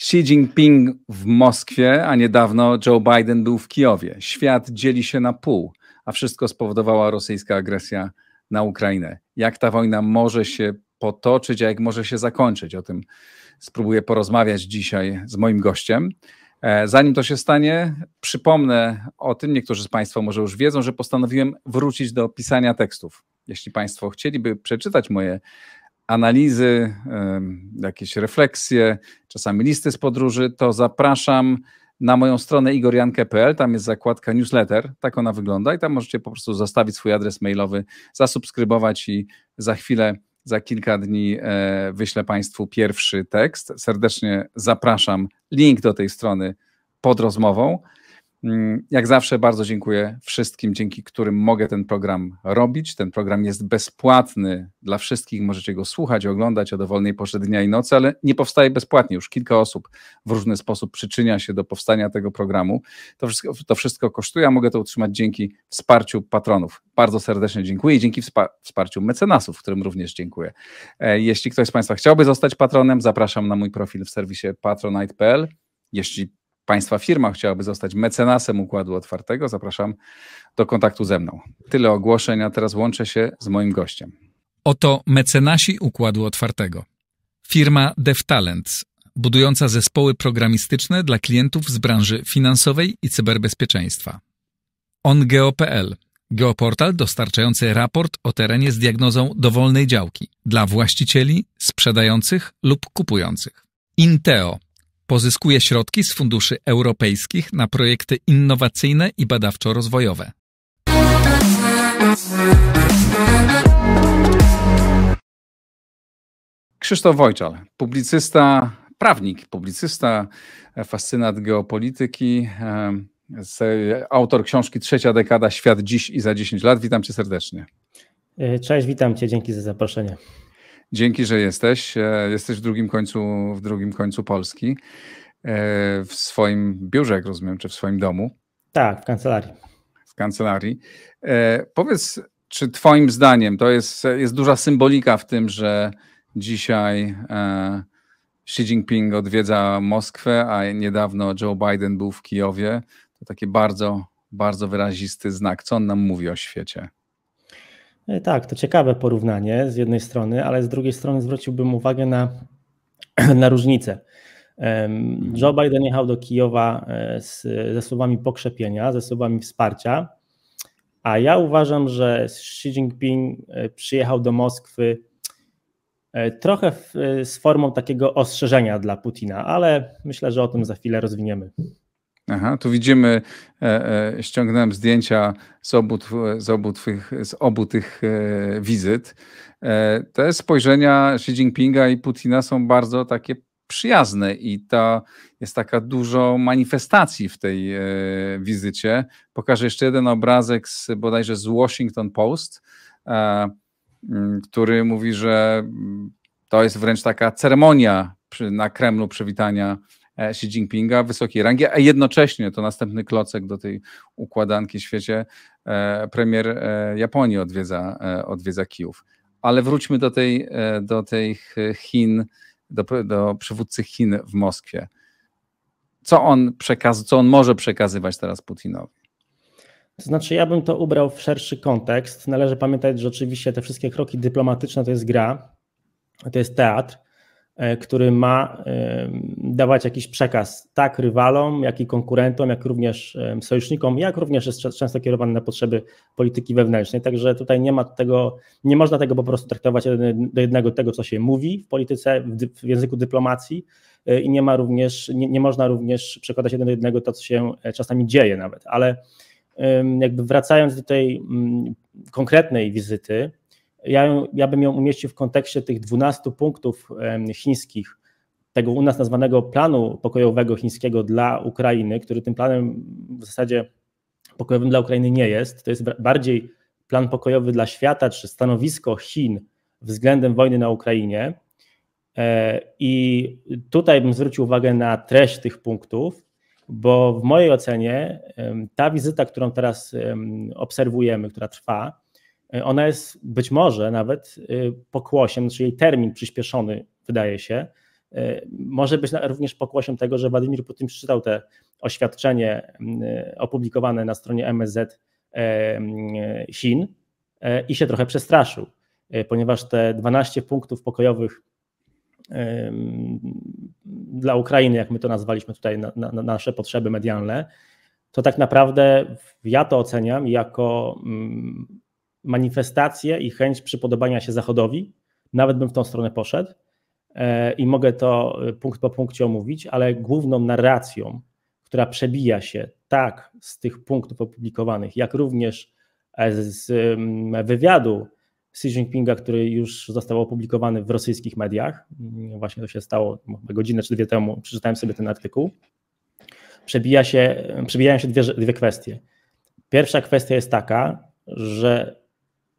Xi Jinping w Moskwie, a niedawno Joe Biden był w Kijowie. Świat dzieli się na pół, a wszystko spowodowała rosyjska agresja na Ukrainę. Jak ta wojna może się potoczyć, a jak może się zakończyć. O tym spróbuję porozmawiać dzisiaj z moim gościem. E, zanim to się stanie, przypomnę o tym, niektórzy z Państwa może już wiedzą, że postanowiłem wrócić do pisania tekstów. Jeśli Państwo chcieliby przeczytać moje analizy, jakieś refleksje, czasami listy z podróży, to zapraszam na moją stronę igorjankę.pl, tam jest zakładka newsletter, tak ona wygląda i tam możecie po prostu zostawić swój adres mailowy, zasubskrybować i za chwilę za kilka dni e, wyślę Państwu pierwszy tekst. Serdecznie zapraszam. Link do tej strony pod rozmową. Mm, jak zawsze bardzo dziękuję wszystkim, dzięki którym mogę ten program robić. Ten program jest bezpłatny dla wszystkich. Możecie go słuchać, oglądać o dowolnej porze dnia i nocy, ale nie powstaje bezpłatnie. Już kilka osób w różny sposób przyczynia się do powstania tego programu. To wszystko, to wszystko kosztuje, a mogę to utrzymać dzięki wsparciu patronów. Bardzo serdecznie dziękuję i dzięki wsparciu mecenasów, którym również dziękuję. E, jeśli ktoś z Państwa chciałby zostać patronem, zapraszam na mój profil w serwisie patronite.pl. Jeśli Państwa firma chciałaby zostać mecenasem Układu Otwartego, zapraszam do kontaktu ze mną. Tyle ogłoszeń, a teraz łączę się z moim gościem. Oto mecenasi Układu Otwartego. Firma DevTalents, budująca zespoły programistyczne dla klientów z branży finansowej i cyberbezpieczeństwa. OnGeo.pl Geoportal dostarczający raport o terenie z diagnozą dowolnej działki dla właścicieli, sprzedających lub kupujących. Inteo Pozyskuje środki z funduszy europejskich na projekty innowacyjne i badawczo-rozwojowe. Krzysztof Wojczal, publicysta, prawnik, publicysta, fascynat geopolityki, autor książki Trzecia dekada Świat dziś i za 10 lat. Witam cię serdecznie. E, cześć, witam cię, dzięki za zaproszenie. Dzięki, że jesteś. E, jesteś w drugim końcu, w drugim końcu Polski, e, w swoim biurze, jak rozumiem, czy w swoim domu. Tak, w kancelarii. W kancelarii. E, powiedz, czy Twoim zdaniem to jest, jest duża symbolika w tym, że dzisiaj Xi Jinping odwiedza Moskwę, a niedawno Joe Biden był w Kijowie? To taki bardzo, bardzo wyrazisty znak. Co on nam mówi o świecie? E, tak, to ciekawe porównanie z jednej strony, ale z drugiej strony zwróciłbym uwagę na, na różnicę. Mhm. Joe Biden jechał do Kijowa e, z, ze słowami pokrzepienia, ze słowami wsparcia, a ja uważam, że Xi Jinping e, przyjechał do Moskwy trochę w, z formą takiego ostrzeżenia dla Putina, ale myślę, że o tym za chwilę rozwiniemy. Aha, tu widzimy, e, e, ściągnąłem zdjęcia z obu, z obu, twych, z obu tych e, wizyt. E, te spojrzenia Xi Jinpinga i Putina są bardzo takie przyjazne i ta jest taka dużo manifestacji w tej e, wizycie. Pokażę jeszcze jeden obrazek z, bodajże z Washington Post, e, który mówi, że to jest wręcz taka ceremonia przy, na Kremlu przywitania E, Xi Jinpinga wysokiej rangi, a jednocześnie to następny klocek do tej układanki w świecie e, premier e, Japonii odwiedza, odwiedza Kijów. Ale wróćmy do, tej, do tych Chin, do, do przywódcy Chin w Moskwie. Co on, przekaz, co on może przekazywać teraz Putinowi? To znaczy, ja bym to ubrał w szerszy kontekst. Należy pamiętać, że oczywiście te wszystkie kroki dyplomatyczne to jest gra, to jest teatr. E, który ma e, dawać jakiś przekaz tak rywalom, jak i konkurentom, jak również e, sojusznikom, jak również jest często kierowany na potrzeby polityki wewnętrznej. Także tutaj nie ma tego, nie można tego po prostu traktować do jednego tego, co się mówi w polityce, w, języku dyplomacji i nie ma również, nie, nie można również przekładać jeden do jednego to, co się czasami dzieje nawet, ale jakby wracając do tej mm, konkretnej wizyty, ja, ja bym ją umieścił w kontekście tych 12 punktów chińskich, tego u nas nazwanego planu pokojowego chińskiego dla Ukrainy, który tym planem w zasadzie pokojowym dla Ukrainy nie jest. To jest bardziej plan pokojowy dla świata, czy stanowisko Chin względem wojny na Ukrainie. E, I tutaj bym zwrócił uwagę na treść tych punktów, bo w mojej ocenie ta wizyta, którą teraz obserwujemy, która trwa, E, ona jest być może nawet e, pokłosiem, czyli znaczy termin przyspieszony, wydaje się, e, może być również pokłosiem tego, że Władimir Putin przeczytał te oświadczenie opublikowane na stronie MSZ Chin i się trochę przestraszył, ponieważ te 12 punktów pokojowych dla Ukrainy, jak my to nazwaliśmy tutaj, na, na nasze potrzeby medialne, to tak naprawdę ja to oceniam jako manifestację i chęć przypodobania się Zachodowi. Nawet bym w tą stronę poszedł e, i mogę to e, punkt po punkcie omówić, ale główną narracją, która przebija się tak z tych punktów opublikowanych, jak również e, z wywiadu Xi Jinpinga, który już został opublikowany w rosyjskich mediach. Mm, właśnie to się stało godzinę czy dwie temu, przeczytałem sobie ten artykuł. Przebija się, przebijają się dwie, dwie kwestie. Pierwsza kwestia jest taka, że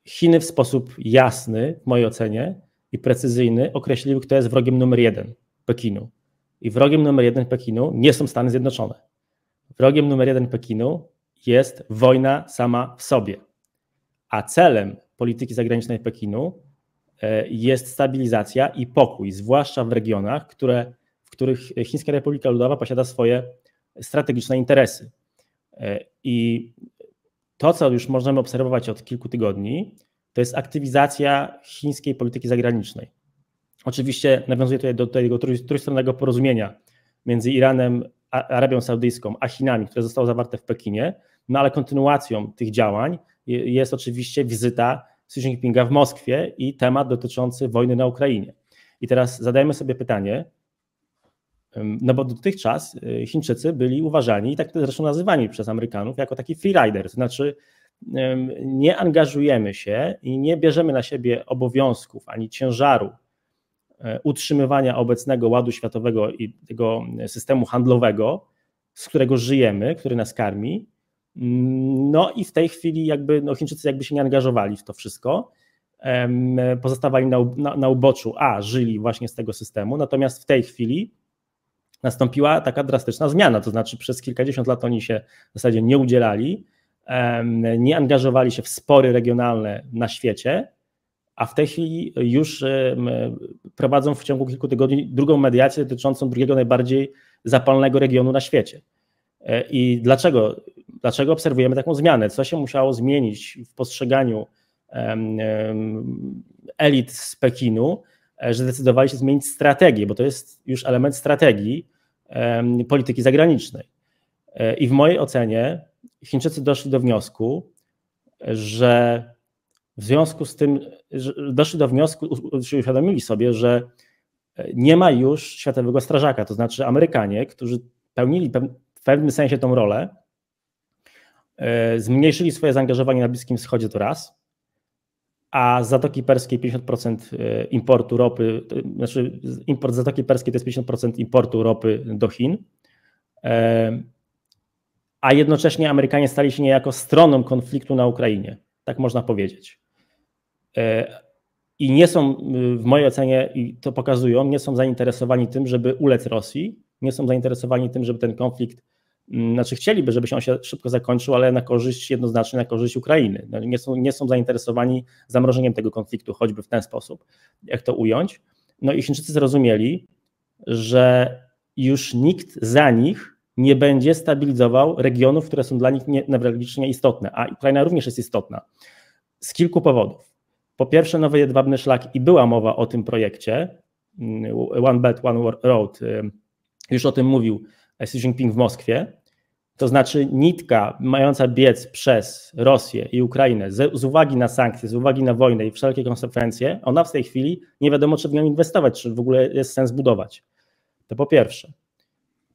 Chiny w sposób jasny, w mojej ocenie, i precyzyjny określiły, kto jest wrogiem numer jeden Pekinu. I wrogiem numer jeden Pekinu nie są Stany Zjednoczone. Wrogiem numer jeden Pekinu jest wojna sama w sobie. A celem polityki zagranicznej Pekinu e, jest stabilizacja i pokój, zwłaszcza w regionach, które, w których Chińska Republika Ludowa posiada swoje strategiczne interesy. E, I to, co już możemy obserwować od kilku tygodni, to jest aktywizacja chińskiej polityki zagranicznej. Oczywiście nawiązuje tutaj do tego trójstronnego porozumienia między Iranem, Arabią Saudyjską, a Chinami, które zostało zawarte w Pekinie, no ale kontynuacją tych działań jest oczywiście wizyta Xi Jinpinga w Moskwie i temat dotyczący wojny na Ukrainie. I teraz zadajmy sobie pytanie, no bo dotychczas e, Chińczycy byli uważani, i tak zresztą nazywani przez Amerykanów, jako taki freerider, to znaczy nie angażujemy się i nie bierzemy na siebie obowiązków ani ciężaru e, utrzymywania obecnego ładu światowego i tego e, systemu handlowego, z którego żyjemy, który nas karmi. Mm, no i w tej chwili jakby no Chińczycy jakby się nie angażowali w to wszystko, pozostawali na, na, na uboczu, a żyli właśnie z tego systemu, natomiast w tej chwili nastąpiła taka drastyczna zmiana. To znaczy, przez kilkadziesiąt lat oni się w zasadzie nie udzielali, nie angażowali się w spory regionalne na świecie, a w tej chwili już prowadzą w ciągu kilku tygodni drugą mediację dotyczącą drugiego najbardziej zapalnego regionu na świecie. E, I dlaczego? Dlaczego obserwujemy taką zmianę? Co się musiało zmienić w postrzeganiu elit z Pekinu, E, że zdecydowali się zmienić strategię, bo to jest już element strategii polityki zagranicznej. E, I w mojej ocenie Chińczycy doszli do wniosku, że w związku z tym, doszli do wniosku, uświadomili sobie, że e, nie ma już światowego strażaka, to znaczy Amerykanie, którzy pełnili w pewnym sensie tą rolę, zmniejszyli swoje zaangażowanie na Bliskim Wschodzie to raz, a z Zatoki Perskiej 50% e, importu ropy, znaczy import Zatoki Perskiej to jest 50% importu ropy do Chin. E, a jednocześnie Amerykanie stali się niejako stroną konfliktu na Ukrainie, tak można powiedzieć. E, I nie są, w mojej ocenie, i to pokazują, nie są zainteresowani tym, żeby ulec Rosji, nie są zainteresowani tym, żeby ten konflikt Mm, znaczy chcieliby, żeby się on się szybko zakończył, ale na korzyść jednoznacznie na korzyść Ukrainy. No, nie są, nie są zainteresowani zamrożeniem tego konfliktu, choćby w ten sposób, jak to ująć. No i Chińczycy zrozumieli, że już nikt za nich nie będzie stabilizował regionów, które są dla nich newralgicznie istotne, a Ukraina również jest istotna. Z kilku powodów. Po pierwsze, nowy jedwabny szlak i była mowa o tym projekcie mm, One Belt, One Road, y, już o tym mówił Xi Jinping w Moskwie, to znaczy nitka mająca biec przez Rosję i Ukrainę z, z, uwagi na sankcje, z uwagi na wojnę i wszelkie konsekwencje, ona w tej chwili nie wiadomo, czy w nią inwestować, czy w ogóle jest sens budować. To po pierwsze.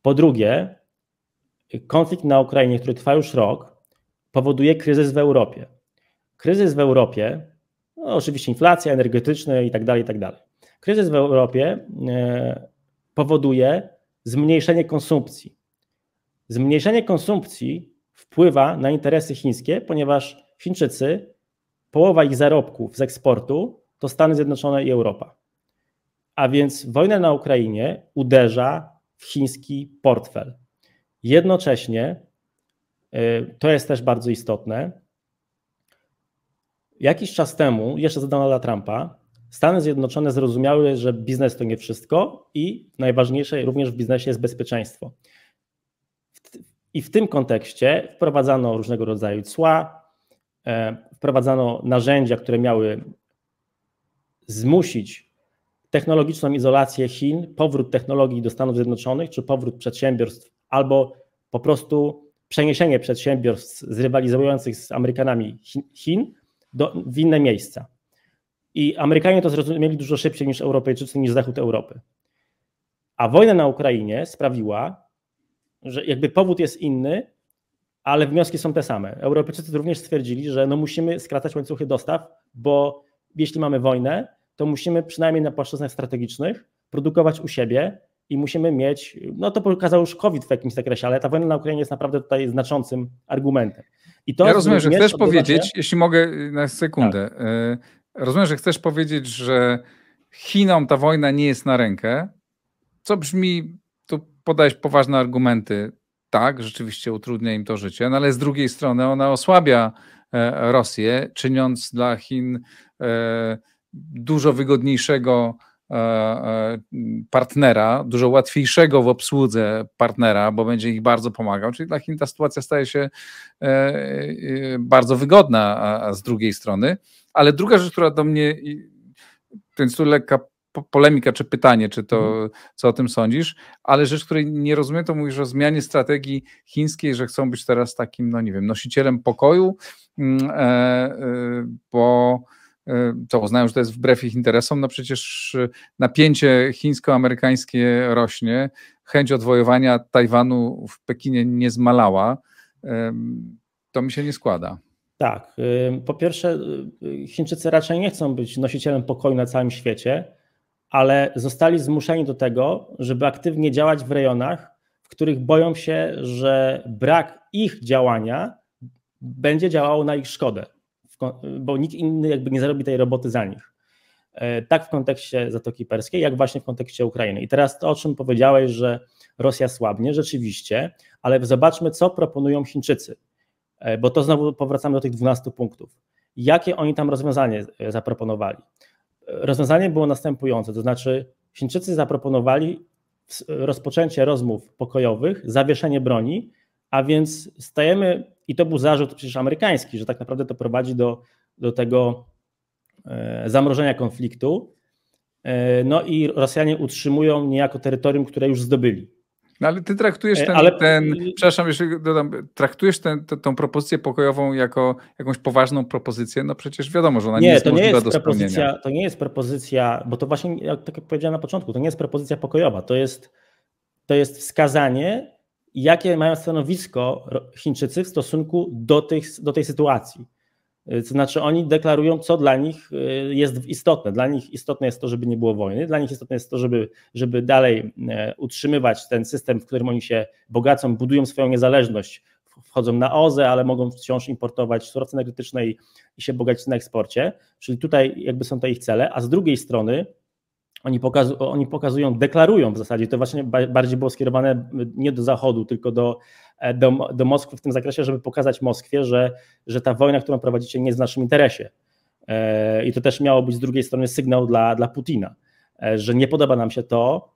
Po drugie, konflikt na Ukrainie, który trwa już rok, powoduje kryzys w Europie. Kryzys w Europie, no oczywiście inflacja energetyczna i tak dalej, i tak dalej. Kryzys w Europie e, powoduje zmniejszenie konsumpcji. Zmniejszenie konsumpcji wpływa na interesy chińskie, ponieważ Chińczycy, połowa ich zarobków z eksportu to Stany Zjednoczone i Europa. A więc wojna na Ukrainie uderza w chiński portfel. Jednocześnie, y, to jest też bardzo istotne, jakiś czas temu, jeszcze za Donalda Trumpa, Stany Zjednoczone zrozumiały, że biznes to nie wszystko i najważniejsze również w biznesie jest bezpieczeństwo. I w tym kontekście wprowadzano różnego rodzaju cła, e, wprowadzano narzędzia, które miały zmusić technologiczną izolację Chin, powrót technologii do Stanów Zjednoczonych, czy powrót przedsiębiorstw, albo po prostu przeniesienie przedsiębiorstw zrywalizujących z Amerykanami Chin do, w inne miejsca. I Amerykanie to zrozumieli dużo szybciej niż Europejczycy, niż Zachód Europy. A wojna na Ukrainie sprawiła, że jakby powód jest inny, ale wnioski są te same. Europejczycy również stwierdzili, że no musimy skracać łańcuchy dostaw, bo jeśli mamy wojnę, to musimy przynajmniej na płaszczyznach strategicznych produkować u siebie i musimy mieć, no to pokazał już COVID w jakimś zakresie, ale ta wojna na Ukrainie jest naprawdę tutaj znaczącym argumentem. I to ja rozumiem, że chcesz powiedzieć, się... jeśli mogę na sekundę, tak. E, Rozumiem, że chcesz powiedzieć, że Chinom ta wojna nie jest na rękę, co brzmi, tu podajesz poważne argumenty. Tak, rzeczywiście utrudnia im to życie, no ale z drugiej strony ona osłabia e, Rosję, czyniąc dla Chin e, dużo wygodniejszego e, partnera, dużo łatwiejszego w obsłudze partnera, bo będzie ich bardzo pomagał. Czyli dla Chin ta sytuacja staje się bardzo wygodna, a z drugiej strony ale druga rzecz, która do mnie, to jest tu lekka polemika czy pytanie, czy to, mhm. co o tym sądzisz, ale rzecz, której nie rozumiem, to mówisz o zmianie strategii chińskiej, że chcą być teraz takim, no nie wiem, nosicielem pokoju, mm, e, e, bo to e, uznają, że to jest wbrew ich interesom, no przecież y, napięcie chińsko-amerykańskie rośnie, chęć odwojowania Tajwanu w Pekinie nie zmalała, to mi się nie składa. Tak. Y, po pierwsze, y, y, Chińczycy raczej nie chcą być nosicielem pokoju na całym świecie, ale zostali zmuszeni do tego, żeby aktywnie działać w rejonach, w których boją się, że brak ich działania będzie działało na ich szkodę, bo nikt inny jakby nie zarobi tej roboty za nich. E, tak w kontekście Zatoki Perskiej, jak właśnie w kontekście Ukrainy. I teraz to, o czym powiedziałeś, że Rosja słabnie, rzeczywiście, ale zobaczmy, co proponują Chińczycy E, bo to znowu powracamy do tych 12 punktów. Jakie oni tam rozwiązanie e, zaproponowali? E, rozwiązanie było następujące, to znaczy Chińczycy zaproponowali rozpoczęcie rozmów pokojowych, zawieszenie broni, a więc stajemy, i to był zarzut przecież amerykański, że tak naprawdę to prowadzi do, do tego zamrożenia konfliktu. No i Rosjanie utrzymują niejako terytorium, które już zdobyli. No ale ty traktujesz e, ten, ale... ten przepraszam, jeszcze dodam, traktujesz ten, tą propozycję pokojową jako jakąś poważną propozycję, no przecież wiadomo, że ona nie, nie jest to nie jest do propozycja, To nie jest propozycja, bo to właśnie, jak, tak jak powiedziałem na początku, to nie jest propozycja pokojowa, to jest, to jest wskazanie, jakie mają stanowisko Chińczycy w stosunku do, tych, do tej sytuacji. Y, to znaczy oni deklarują, co dla nich y, jest istotne. Dla nich istotne jest to, żeby nie było wojny, dla nich istotne jest to, żeby, żeby dalej e, utrzymywać ten system, w którym oni się bogacą, budują swoją niezależność, wchodzą na OZE, ale mogą wciąż importować surowce energetyczne i, i się bogacić na eksporcie. Czyli tutaj jakby są to ich cele, a z drugiej strony oni, oni pokazują, deklarują w zasadzie, to właśnie bardziej było skierowane nie do Zachodu, tylko do, e, do, do Moskwy w tym zakresie, żeby pokazać Moskwie, że, że ta wojna, którą prowadzicie, nie jest w naszym interesie. E, I to też miało być z drugiej strony sygnał dla, dla Putina, e, że nie podoba nam się to,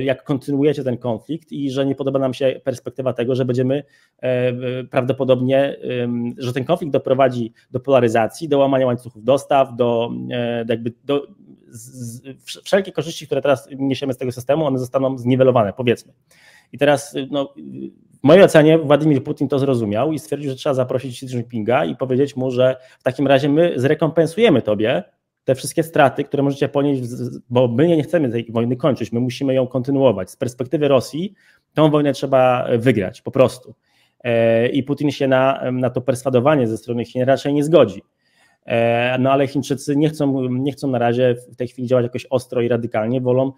jak kontynuujecie ten konflikt i że nie podoba nam się perspektywa tego, że będziemy prawdopodobnie, że ten konflikt doprowadzi do polaryzacji, do łamania łańcuchów dostaw, do, do jakby do z, wszelkie korzyści, które teraz niesiemy z tego systemu, one zostaną zniwelowane, powiedzmy. I teraz no, w mojej ocenie Władimir Putin to zrozumiał i stwierdził, że trzeba zaprosić Xi Jinpinga i powiedzieć mu, że w takim razie my zrekompensujemy tobie te wszystkie straty, które możecie ponieść, bo my nie chcemy tej wojny kończyć, my musimy ją kontynuować. Z perspektywy Rosji tą wojnę trzeba wygrać po prostu. E, I Putin się na, na to perswadowanie ze strony Chin raczej nie zgodzi. E, no ale Chińczycy nie chcą, nie chcą na razie w tej chwili działać jakoś ostro i radykalnie, wolą,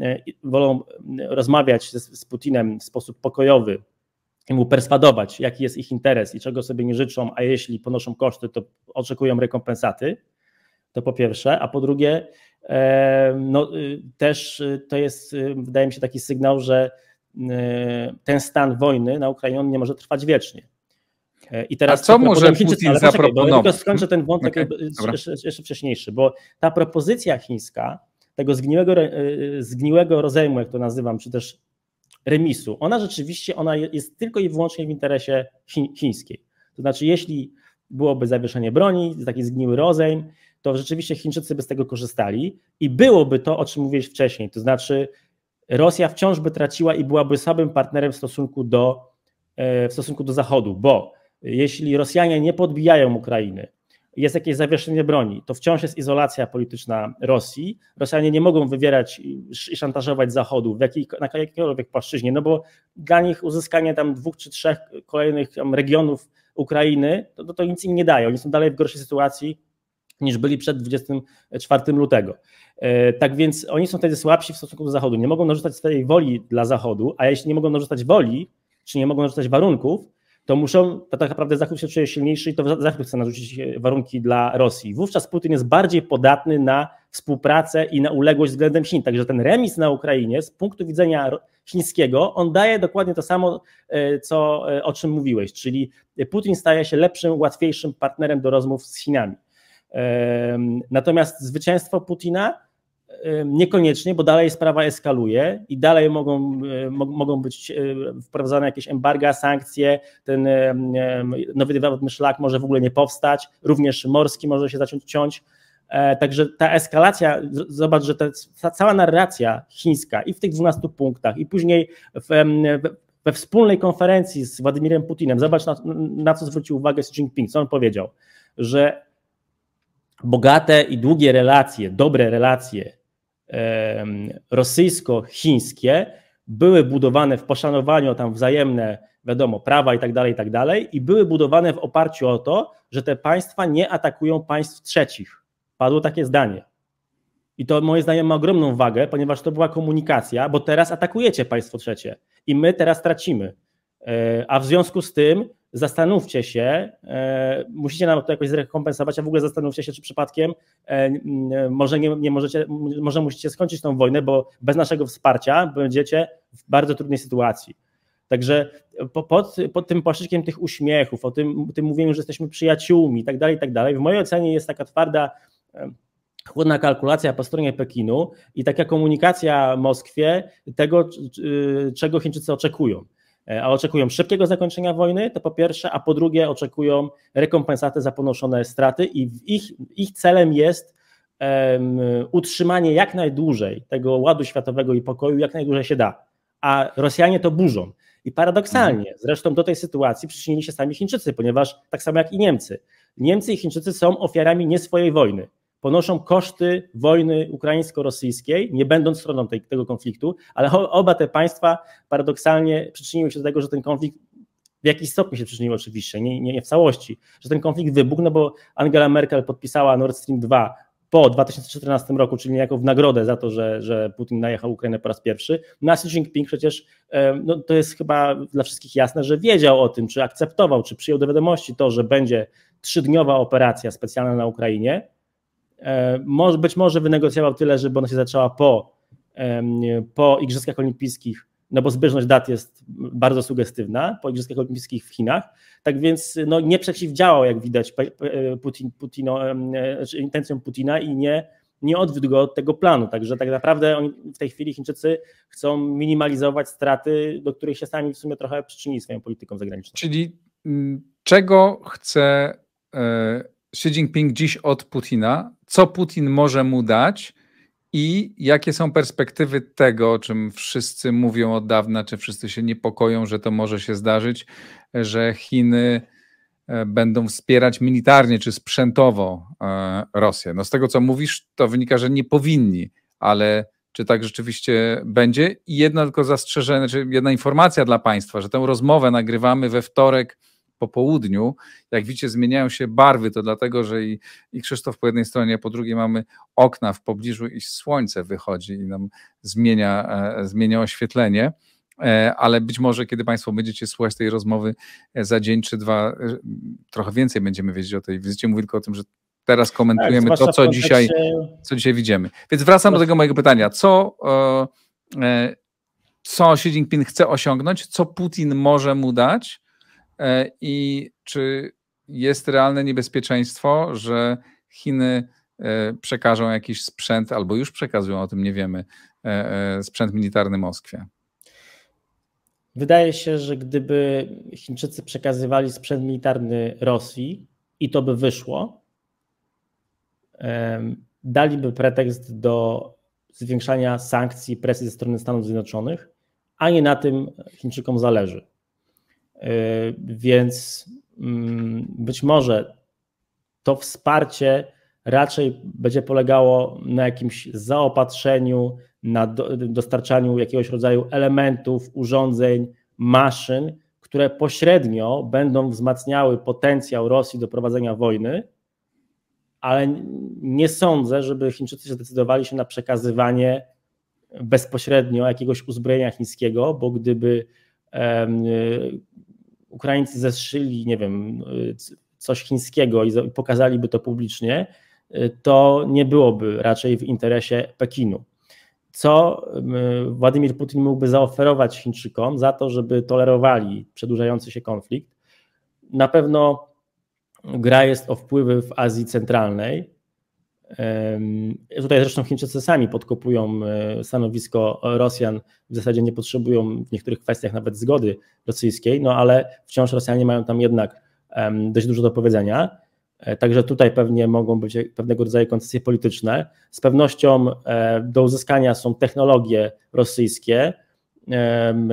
e, wolą e, rozmawiać z, z Putinem w sposób pokojowy, i mu perswadować, jaki jest ich interes i czego sobie nie życzą, a jeśli ponoszą koszty, to oczekują rekompensaty. To po pierwsze, a po drugie, no, też to jest, wydaje mi się, taki sygnał, że ten stan wojny na Ukrainie nie może trwać wiecznie. E, I teraz A co może Putin ale zaproponować? Poczekaj, skończę ten wątek okay, jeszcze, jeszcze wcześniejszy, bo ta propozycja chińska, tego zgniłego, e, zgniłego rozejmu, jak to nazywam, czy też remisu, ona rzeczywiście ona jest tylko i wyłącznie w interesie chińskiej. To znaczy, jeśli byłoby zawieszenie broni, taki zgniły rozejm, to rzeczywiście Chińczycy by z tego korzystali i byłoby to, o czym mówiłeś wcześniej, to znaczy Rosja wciąż by traciła i byłaby słabym partnerem w stosunku do, e, w stosunku do Zachodu, bo jeśli Rosjanie nie podbijają Ukrainy, jest jakieś zawieszenie broni, to wciąż jest izolacja polityczna Rosji. Rosjanie nie mogą wywierać i szantażować Zachodu w jakiej, na jakiejkolwiek płaszczyźnie, no bo dla nich uzyskanie tam dwóch czy trzech kolejnych regionów Ukrainy to, to, to nic im nie daje. Oni są dalej w gorszej sytuacji niż byli przed 24 lutego. E, tak więc oni są wtedy słabsi w stosunku do Zachodu. Nie mogą narzucać swojej woli dla Zachodu, a jeśli nie mogą narzucać woli, czy nie mogą narzucać warunków, to muszą, to tak naprawdę Zachód się czuje silniejszy i to Zachód chce narzucić e, warunki dla Rosji. Wówczas Putin jest bardziej podatny na współpracę i na uległość względem Chin. Także ten remis na Ukrainie z punktu widzenia chińskiego, on daje dokładnie to samo, e, co, e, o czym mówiłeś, czyli Putin staje się lepszym, łatwiejszym partnerem do rozmów z Chinami. Natomiast zwycięstwo Putina Niekoniecznie, bo dalej sprawa eskaluje i dalej mogą, mogą być e, wprowadzane jakieś embarga, sankcje. Ten nowy development szlak może w ogóle nie powstać, również morski może się zacząć ciąć. E, także ta eskalacja, zobacz, że ta cała narracja chińska i w tych 12 punktach, i później w, we wspólnej konferencji z Władimirem Putinem, zobacz na, na co zwrócił uwagę Xi Jinping, co on powiedział, że bogate i długie relacje, dobre relacje rosyjsko-chińskie były budowane w poszanowaniu tam wzajemne, wiadomo, prawa i tak dalej, i tak dalej, i były budowane w oparciu o to, że te państwa nie atakują państw trzecich. Padło takie zdanie. I to moje zdanie ma ogromną wagę, ponieważ to była komunikacja, bo teraz atakujecie państwo trzecie i my teraz tracimy. E, a w związku z tym zastanówcie się, e, musicie nam to jakoś zrekompensować, a w ogóle zastanówcie się, czy przypadkiem e, może, nie, nie możecie, może musicie skończyć tą wojnę, bo bez naszego wsparcia będziecie w bardzo trudnej sytuacji. Także pod, pod tym płaszczykiem tych uśmiechów, o tym, tym mówieniu, że jesteśmy przyjaciółmi i tak dalej, tak dalej, w mojej ocenie jest taka twarda, e, chłodna kalkulacja po stronie Pekinu i taka komunikacja Moskwie tego, czego Chińczycy oczekują. E, a oczekują szybkiego zakończenia wojny, to po pierwsze, a po drugie oczekują rekompensaty za ponoszone straty i ich, ich celem jest um, utrzymanie jak najdłużej tego ładu światowego i pokoju, jak najdłużej się da. A Rosjanie to burzą. I paradoksalnie, mhm. zresztą do tej sytuacji przyczynili się sami Chińczycy, ponieważ tak samo jak i Niemcy. Niemcy i Chińczycy są ofiarami nie swojej wojny ponoszą koszty wojny ukraińsko-rosyjskiej, nie będąc stroną tej, tego konfliktu, ale oba te państwa paradoksalnie przyczyniły się do tego, że ten konflikt w jakiś stopniu się przyczynił oczywiście, nie, nie w całości, że ten konflikt wybuchł, no bo Angela Merkel podpisała Nord Stream 2 po 2014 roku, czyli niejako w nagrodę za to, że, że Putin najechał Ukrainę po raz pierwszy. No a Xi Jinping przecież, no to jest chyba dla wszystkich jasne, że wiedział o tym, czy akceptował, czy przyjął do wiadomości to, że będzie trzydniowa operacja specjalna na Ukrainie, E, być może wynegocjował tyle, żeby ona się zaczęła po, po Igrzyskach Olimpijskich, no bo zbieżność dat jest bardzo sugestywna po Igrzyskach Olimpijskich w Chinach. Tak więc no, nie przeciwdziałał, jak widać, Putin, Putino, e, znaczy intencjom Putina i nie, nie odwiódł go od tego planu. Także tak naprawdę oni, w tej chwili Chińczycy chcą minimalizować straty, do których się sami w sumie trochę przyczynili swoją polityką zagraniczną. Czyli czego chce. Yy Xi Jinping dziś od Putina, co Putin może mu dać i jakie są perspektywy tego, o czym wszyscy mówią od dawna, czy wszyscy się niepokoją, że to może się zdarzyć, że Chiny e, będą wspierać militarnie czy sprzętowo e, Rosję. No z tego, co mówisz, to wynika, że nie powinni, ale czy tak rzeczywiście będzie? I jedno tylko zastrzeżenie, czy jedna informacja dla Państwa, że tę rozmowę nagrywamy we wtorek po południu. Jak widzicie, zmieniają się barwy, to dlatego, że i, i Krzysztof po jednej stronie, po drugiej mamy okna w pobliżu i słońce wychodzi i nam zmienia, e, zmienia oświetlenie e, ale być może kiedy Państwo będziecie słuchać tej rozmowy e, za dzień czy dwa, e, trochę więcej będziemy wiedzieć o tej wizycie. Mówię tylko o tym, że teraz komentujemy tak, to, co kontekście... dzisiaj, co dzisiaj widzimy. Więc wracam do tego mojego pytania. Co, co Xi Jinping chce osiągnąć? Co Putin może mu dać? E, i czy jest realne niebezpieczeństwo, że Chiny e, przekażą jakiś sprzęt, albo już przekazują, o tym nie wiemy, e, sprzęt militarny Moskwie? Wydaje się, że gdyby Chińczycy przekazywali sprzęt militarny Rosji i to by wyszło, daliby pretekst do zwiększania sankcji i presji ze strony Stanów Zjednoczonych, a nie na tym Chińczykom zależy. Y, więc mm, być może to wsparcie raczej będzie polegało na jakimś zaopatrzeniu, na dostarczaniu jakiegoś rodzaju elementów, urządzeń, maszyn, które pośrednio będą wzmacniały potencjał Rosji do prowadzenia wojny, ale nie sądzę, żeby Chińczycy zdecydowali się na przekazywanie bezpośrednio jakiegoś uzbrojenia chińskiego, bo gdyby Ukraińcy zeszyli, nie wiem, coś chińskiego i pokazaliby to publicznie, y, to nie byłoby raczej w interesie Pekinu. Co y, Władimir Putin mógłby zaoferować Chińczykom za to, żeby tolerowali przedłużający się konflikt? Na pewno gra jest o wpływy w Azji Centralnej, Tutaj zresztą Chińczycy sami podkopują e, stanowisko Rosjan, w zasadzie nie potrzebują w niektórych kwestiach nawet zgody rosyjskiej, no ale wciąż Rosjanie mają tam jednak dość dużo do powiedzenia. E, także tutaj pewnie mogą być pewnego rodzaju koncesje polityczne. Z pewnością e, do uzyskania są technologie rosyjskie,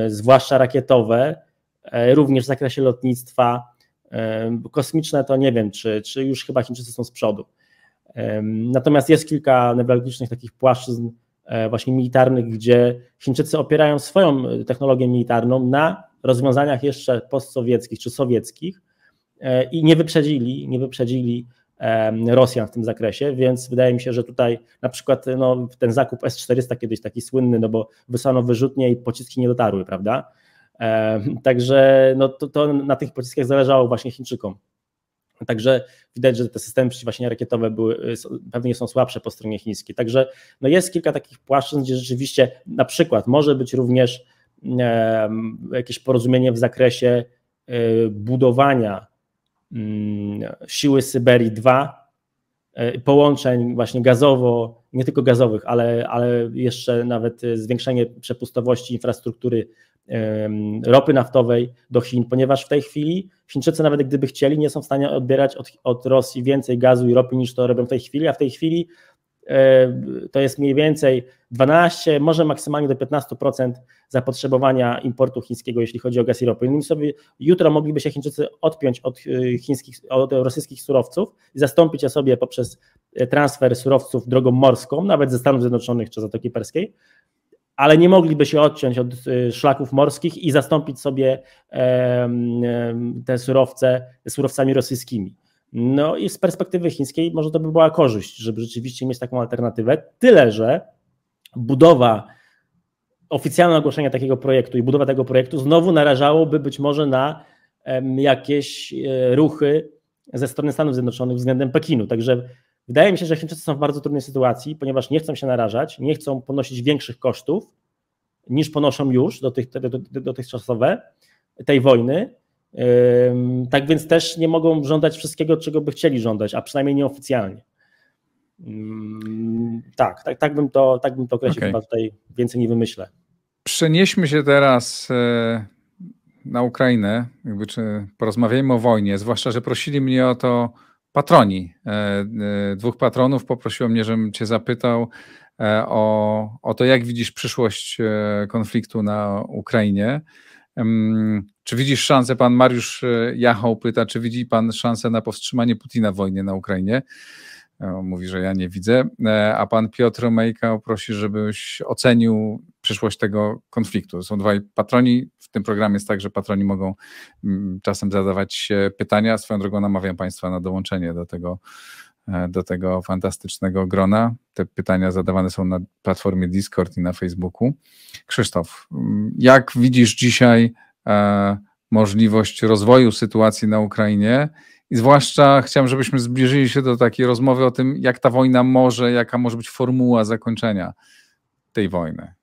zwłaszcza rakietowe, również w zakresie lotnictwa. Kosmiczne to nie wiem, czy, czy już chyba Chińczycy są z przodu. Natomiast jest kilka newralgicznych takich płaszczyzn e, właśnie militarnych, gdzie Chińczycy opierają swoją e, technologię militarną na rozwiązaniach jeszcze postsowieckich czy sowieckich e, i nie wyprzedzili, nie wyprzedzili Rosjan w tym zakresie, więc wydaje mi się, że tutaj na przykład no, ten zakup S-400 kiedyś taki słynny, no bo wysłano wyrzutnie i pociski nie dotarły, prawda? Także no, to, to na tych pociskach zależało właśnie Chińczykom. Także widać, że te systemy przeciwwaśnienia rakietowe były, pewnie są słabsze po stronie chińskiej. Także no jest kilka takich płaszczyzn, gdzie rzeczywiście na przykład może być również e, jakieś porozumienie w zakresie e, budowania mm, siły Syberii 2, e, y, połączeń właśnie gazowo, nie tylko gazowych, ale, ale jeszcze nawet y, zwiększenie przepustowości infrastruktury ropy naftowej do Chin, ponieważ w tej chwili Chińczycy, nawet gdyby chcieli, nie są w stanie odbierać od, od Rosji więcej gazu i ropy niż to robią w tej chwili, a w tej chwili to jest mniej więcej 12, może maksymalnie do 15% zapotrzebowania importu chińskiego, jeśli chodzi o gaz i ropę. Innymi słowy, jutro mogliby się Chińczycy odpiąć od, e, chińskich, od rosyjskich surowców i zastąpić je sobie poprzez e, transfer surowców drogą morską, nawet ze Stanów Zjednoczonych czy Zatoki Perskiej, ale nie mogliby się odciąć od y, szlaków morskich i zastąpić sobie te surowce surowcami rosyjskimi. No i z perspektywy chińskiej może to by była korzyść, żeby rzeczywiście mieć taką alternatywę. Tyle, że budowa, oficjalne ogłoszenie takiego projektu i budowa tego projektu znowu narażałoby być może na jakieś e, ruchy ze strony Stanów Zjednoczonych względem Pekinu. Także Wydaje mi się, że Chińczycy są w bardzo trudnej sytuacji, ponieważ nie chcą się narażać, nie chcą ponosić większych kosztów niż ponoszą już dotych, dotychczasowe tej wojny. Tak więc też nie mogą żądać wszystkiego, czego by chcieli żądać, a przynajmniej nieoficjalnie. Tak, tak, tak bym to, tak bym to określił, okay. chyba tutaj więcej nie wymyślę. Przenieśmy się teraz e, na Ukrainę, jakby czy porozmawiajmy o wojnie, zwłaszcza, że prosili mnie o to patroni, e, e, dwóch patronów poprosiło mnie, żebym cię zapytał e, o, o to, jak widzisz przyszłość konfliktu na Ukrainie. Czy widzisz szansę, pan Mariusz Jachał pyta, czy widzi pan szansę na powstrzymanie Putina w wojnie na Ukrainie? Mówi, że ja nie widzę. A pan Piotr Mejka prosi, żebyś ocenił przyszłość tego konfliktu. Są dwaj patroni. W tym programie jest tak, że patroni mogą mm, czasem zadawać e, pytania. Swoją drogą namawiam Państwa na dołączenie do tego, e, do tego fantastycznego grona. Te pytania zadawane są na platformie Discord i na Facebooku. Krzysztof, mm, jak widzisz dzisiaj e, możliwość rozwoju sytuacji na Ukrainie? I zwłaszcza chciałem, żebyśmy zbliżyli się do takiej rozmowy o tym, jak ta wojna może, jaka może być formuła zakończenia tej wojny.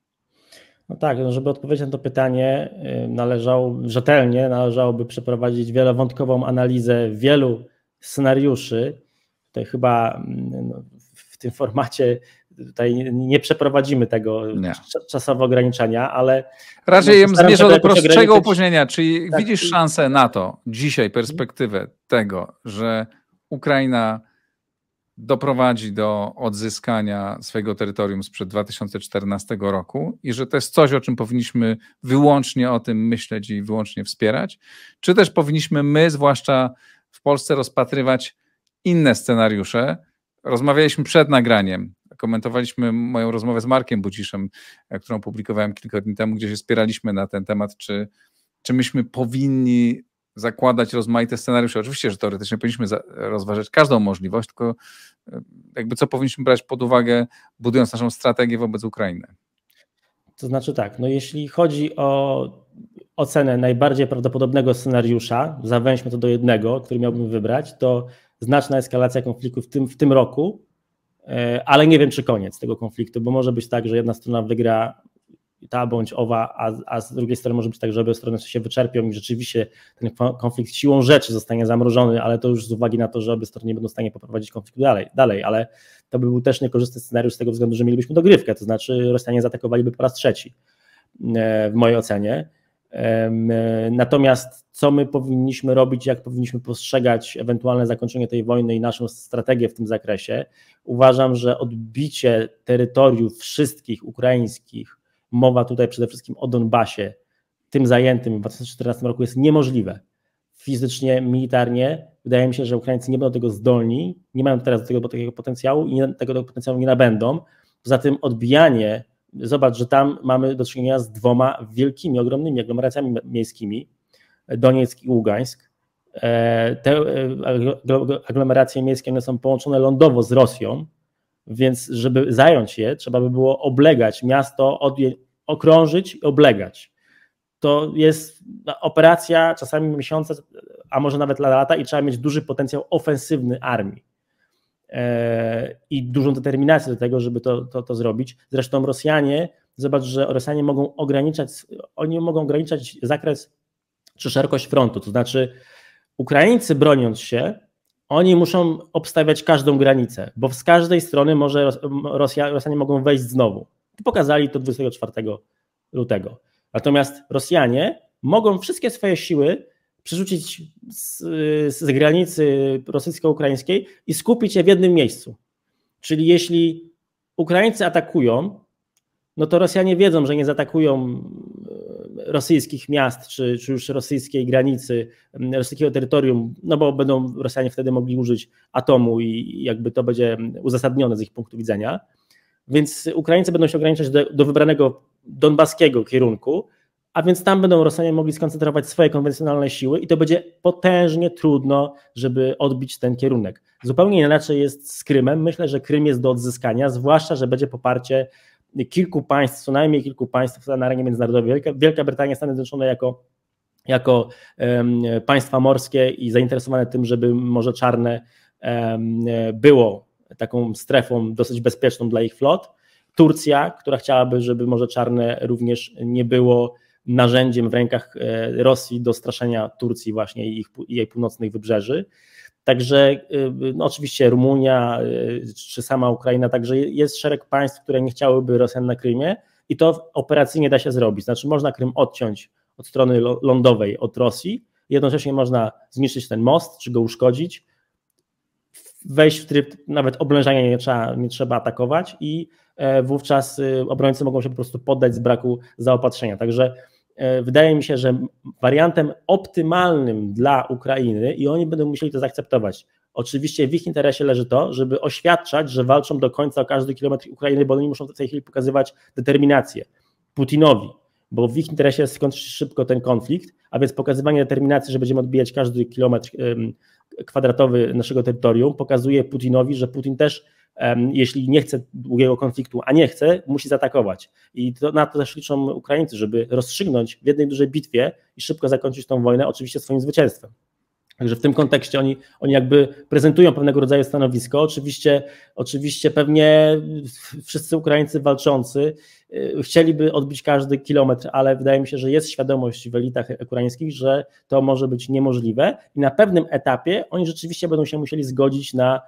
No tak, no żeby odpowiedzieć na to pytanie, y, należało, rzetelnie należałoby przeprowadzić wielowątkową analizę wielu scenariuszy. Tutaj chyba mm, no, w tym formacie tutaj nie przeprowadzimy tego nie. czasowo ograniczenia, ale. Raczej no, zmierza do prostszego opóźnienia. Czyli tak, widzisz szansę na to, dzisiaj perspektywę tego, że Ukraina doprowadzi do odzyskania swojego terytorium sprzed 2014 roku i że to jest coś, o czym powinniśmy wyłącznie o tym myśleć i wyłącznie wspierać, czy też powinniśmy my, zwłaszcza w Polsce, rozpatrywać inne scenariusze. Rozmawialiśmy przed nagraniem, komentowaliśmy moją rozmowę z Markiem Buciszem, e, którą publikowałem kilka dni temu, gdzie się spieraliśmy na ten temat, czy, czy myśmy powinni zakładać rozmaite scenariusze. Oczywiście, że teoretycznie powinniśmy rozważać każdą możliwość, tylko e, jakby co powinniśmy brać pod uwagę, budując naszą strategię wobec Ukrainy. To znaczy tak, no jeśli chodzi o ocenę najbardziej prawdopodobnego scenariusza, zawęźmy to do jednego, który miałbym wybrać, to znaczna eskalacja konfliktu w tym, w tym roku, e, ale nie wiem, czy koniec tego konfliktu, bo może być tak, że jedna strona wygra ta bądź owa, a, a z drugiej strony może być tak, że obie strony się wyczerpią i rzeczywiście ten konflikt siłą rzeczy zostanie zamrożony, ale to już z uwagi na to, że obie strony nie będą w stanie poprowadzić konfliktu dalej, dalej ale to by był też niekorzystny scenariusz z tego względu, że mielibyśmy dogrywkę, to znaczy Rosjanie zaatakowaliby po raz trzeci e, w mojej ocenie. E, natomiast co my powinniśmy robić, jak powinniśmy postrzegać ewentualne zakończenie tej wojny i naszą strategię w tym zakresie? Uważam, że odbicie terytoriów wszystkich ukraińskich Mowa tutaj przede wszystkim o Donbasie, tym zajętym w 2014 roku jest niemożliwe. Fizycznie, militarnie, wydaje mi się, że Ukraińcy nie będą tego zdolni, nie mają teraz do tego takiego potencjału i nie, tego, tego potencjału nie nabędą. Poza tym odbijanie, zobacz, że tam mamy do czynienia z dwoma wielkimi, ogromnymi aglomeracjami miejskimi, Donieck i Ługańsk. E, te e, aglomeracje miejskie one są połączone lądowo z Rosją, więc, żeby zająć je, trzeba by było oblegać miasto, okrążyć i oblegać. To jest operacja czasami miesiąca, a może nawet lata, i trzeba mieć duży potencjał ofensywny armii e, i dużą determinację do tego, żeby to, to, to zrobić. Zresztą Rosjanie, zobacz, że Rosjanie mogą ograniczać, oni mogą ograniczać zakres czy szerokość frontu, to znaczy Ukraińcy broniąc się oni muszą obstawiać każdą granicę, bo z każdej strony może Rosja, Rosjanie mogą wejść znowu. Pokazali to 24 lutego. Natomiast Rosjanie mogą wszystkie swoje siły przerzucić z, z granicy rosyjsko-ukraińskiej i skupić je w jednym miejscu. Czyli jeśli Ukraińcy atakują, no to Rosjanie wiedzą, że nie zaatakują rosyjskich miast, czy, czy już rosyjskiej granicy, mm, rosyjskiego terytorium, no bo będą Rosjanie wtedy mogli użyć atomu i jakby to będzie mm, uzasadnione z ich punktu widzenia. Więc Ukraińcy będą się ograniczać do, do wybranego donbaskiego kierunku, a więc tam będą Rosjanie mogli skoncentrować swoje konwencjonalne siły i to będzie potężnie trudno, żeby odbić ten kierunek. Zupełnie inaczej jest z Krymem. Myślę, że Krym jest do odzyskania, zwłaszcza, że będzie poparcie kilku państw, co najmniej kilku państw na arenie międzynarodowej. Wielka, Wielka Brytania, Stany Zjednoczone jako, jako um, państwa morskie i zainteresowane tym, żeby Morze Czarne um, było taką strefą dosyć bezpieczną dla ich flot. Turcja, która chciałaby, żeby Morze Czarne również nie było narzędziem w rękach e, Rosji do straszenia Turcji właśnie i, ich, i jej północnych wybrzeży. Także y, no oczywiście Rumunia y, czy sama Ukraina, także jest szereg państw, które nie chciałyby Rosjan na Krymie i to operacyjnie da się zrobić. Znaczy można Krym odciąć od strony lądowej od Rosji, jednocześnie można zniszczyć ten most czy go uszkodzić, wejść w tryb nawet oblężania nie trzeba, nie trzeba atakować i e, wówczas y, obrońcy mogą się po prostu poddać z braku zaopatrzenia. Także E, wydaje mi się, że wariantem optymalnym dla Ukrainy i oni będą musieli to zaakceptować. Oczywiście w ich interesie leży to, żeby oświadczać, że walczą do końca o każdy kilometr Ukrainy, bo oni muszą w tej chwili pokazywać determinację Putinowi, bo w ich interesie jest skończyć szybko ten konflikt, a więc pokazywanie determinacji, że będziemy odbijać każdy kilometr kwadratowy naszego terytorium, pokazuje Putinowi, że Putin też jeśli nie chce długiego konfliktu, a nie chce, musi zaatakować. I to, na to też liczą Ukraińcy, żeby rozstrzygnąć w jednej dużej bitwie i szybko zakończyć tą wojnę, oczywiście swoim zwycięstwem. Także w tym kontekście oni, oni jakby prezentują pewnego rodzaju stanowisko. Oczywiście, oczywiście pewnie wszyscy Ukraińcy walczący y, chcieliby odbić każdy kilometr, ale wydaje mi się, że jest świadomość w elitach ukraińskich, że to może być niemożliwe i na pewnym etapie oni rzeczywiście będą się musieli zgodzić na,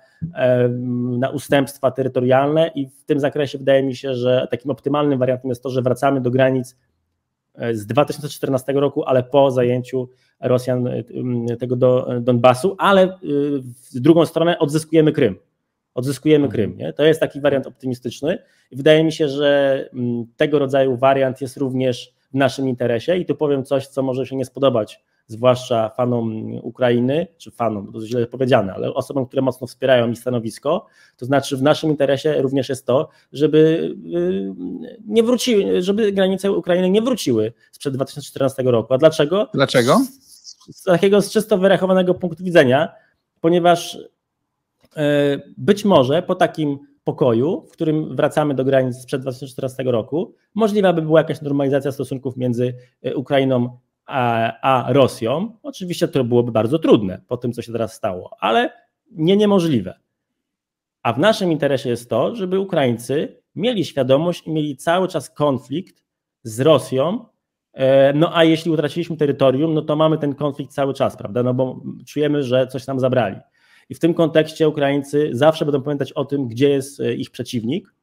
na ustępstwa terytorialne i w tym zakresie wydaje mi się, że takim optymalnym wariantem jest to, że wracamy do granic E, z 2014 roku, ale po zajęciu Rosjan e, tego do Donbasu, ale e, w drugą stronę odzyskujemy Krym. Odzyskujemy Krym. Nie? To jest taki wariant optymistyczny. Wydaje mi się, że tego rodzaju wariant jest również w naszym interesie i tu powiem coś, co może się nie spodobać zwłaszcza fanom Ukrainy, czy fanom, to źle powiedziane, ale osobom, które mocno wspierają mi stanowisko. To znaczy w naszym interesie również jest to, żeby y, nie wróciły, żeby granice Ukrainy nie wróciły sprzed 2014 roku. A dlaczego? Dlaczego? Z, z takiego z czysto wyrachowanego punktu widzenia, ponieważ e, być może po takim pokoju, w którym wracamy do granic sprzed 2014 roku, możliwa by była jakaś normalizacja stosunków między e, Ukrainą a Rosją, oczywiście to byłoby bardzo trudne po tym, co się teraz stało, ale nie niemożliwe. A w naszym interesie jest to, żeby Ukraińcy mieli świadomość i mieli cały czas konflikt z Rosją. E, no a jeśli utraciliśmy terytorium, no to mamy ten konflikt cały czas, prawda? No bo czujemy, że coś nam zabrali. I w tym kontekście Ukraińcy zawsze będą pamiętać o tym, gdzie jest e, ich przeciwnik.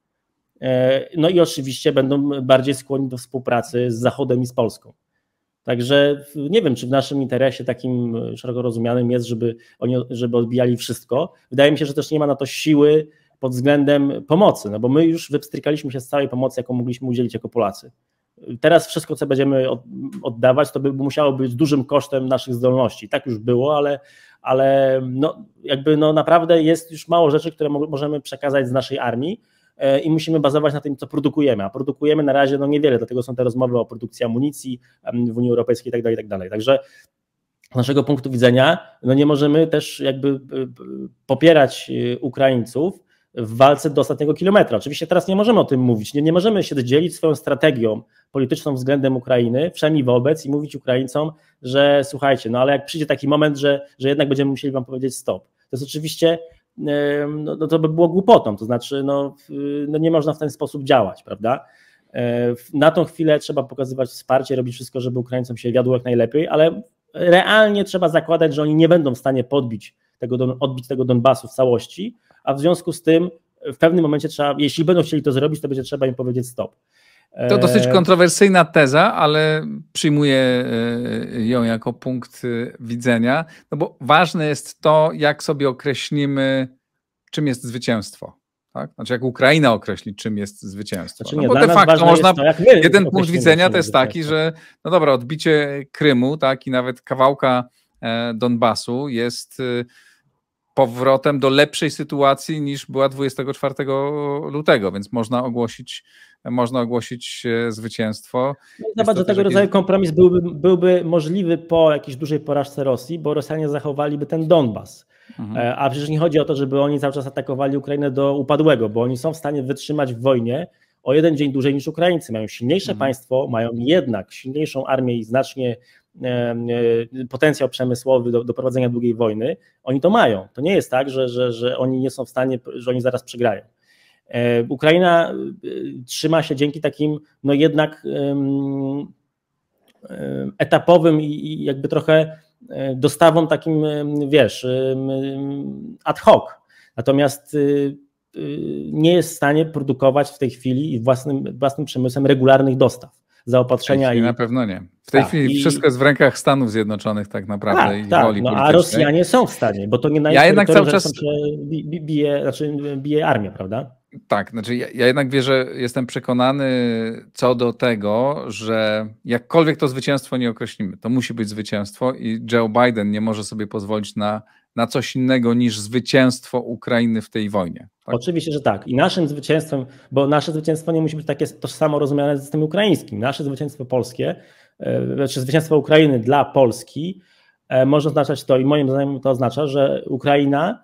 E, no i oczywiście będą bardziej skłonni do współpracy z Zachodem i z Polską. Także nie wiem, czy w naszym interesie takim e, szeroko rozumianym jest, żeby oni żeby odbijali wszystko. Wydaje mi się, że też nie ma na to siły pod względem pomocy, no bo my już wypstrykaliśmy się z całej pomocy, jaką mogliśmy udzielić jako Polacy. Teraz wszystko, co będziemy oddawać, to by musiało być dużym kosztem naszych zdolności. Tak już było, ale, ale no, jakby no naprawdę jest już mało rzeczy, które możemy przekazać z naszej armii, E, i musimy bazować na tym, co produkujemy, a produkujemy na razie no niewiele, dlatego są te rozmowy o produkcji amunicji w Unii Europejskiej itd., tak itd. Tak Także z naszego punktu widzenia no nie możemy też jakby e, popierać e, Ukraińców, w walce do ostatniego kilometra. Oczywiście teraz nie możemy o tym mówić, nie, nie możemy się dzielić swoją strategią polityczną względem Ukrainy, przynajmniej wobec i mówić Ukraińcom, że słuchajcie, no ale jak przyjdzie taki moment, że, że jednak będziemy musieli wam powiedzieć stop. To jest oczywiście no, no to by było głupotą, to znaczy no, no nie można w ten sposób działać, prawda? E, na tą chwilę trzeba pokazywać wsparcie, robić wszystko, żeby Ukraińcom się wiadło jak najlepiej, ale realnie trzeba zakładać, że oni nie będą w stanie podbić tego, odbić tego Donbasu w całości, a w związku z tym w pewnym momencie trzeba, jeśli będą chcieli to zrobić, to będzie trzeba im powiedzieć stop. To dosyć e, kontrowersyjna teza, ale przyjmuję e, ją jako punkt e, widzenia, no bo ważne jest to, jak sobie określimy, czym jest zwycięstwo. Tak? Znaczy, jak Ukraina określi, czym jest zwycięstwo. Znaczy nie, no bo de facto można. To, jeden punkt widzenia to jest taki, że no dobra, odbicie Krymu, tak, i nawet kawałka Donbasu jest powrotem do lepszej sytuacji niż była 24 lutego, więc można ogłosić można ogłosić e, zwycięstwo. No zobacz, że tego rodzaju kompromis byłby, byłby możliwy po jakiejś dużej porażce Rosji, bo Rosjanie zachowaliby ten Donbas. Mhm. E, a przecież nie chodzi o to, żeby oni cały czas atakowali Ukrainę do upadłego, bo oni są w stanie wytrzymać w wojnie o jeden dzień dłużej niż Ukraińcy. Mają silniejsze mhm. państwo, mają jednak silniejszą armię i znacznie e, potencjał przemysłowy do, do prowadzenia długiej wojny, oni to mają. To nie jest tak, że, że, że oni nie są w stanie, że oni zaraz przegrają. E, Ukraina e, trzyma się dzięki takim, no jednak etapowym i jakby trochę e, dostawom takim, wiesz, ad hoc. Natomiast y, y, nie jest w stanie produkować w tej chwili własnym, własnym przemysłem regularnych dostaw zaopatrzenia. I... Na pewno nie. W tej tak, chwili i... wszystko jest w rękach Stanów Zjednoczonych tak naprawdę tak, i tak, woli no, A Rosjanie są w stanie, bo to nie na Ja jednak cały czas bije, znaczy bije armię, prawda? Tak, znaczy ja, ja, jednak wierzę, jestem przekonany co do tego, że jakkolwiek to zwycięstwo nie określimy, to musi być zwycięstwo i Joe Biden nie może sobie pozwolić na, na coś innego niż zwycięstwo Ukrainy w tej wojnie. Tak? Oczywiście, że tak. I naszym zwycięstwem, bo nasze zwycięstwo nie musi być takie tożsamo rozumiane z tym ukraińskim. Nasze zwycięstwo polskie, e, czy znaczy zwycięstwo Ukrainy dla Polski e, może oznaczać to, i moim zdaniem to oznacza, że Ukraina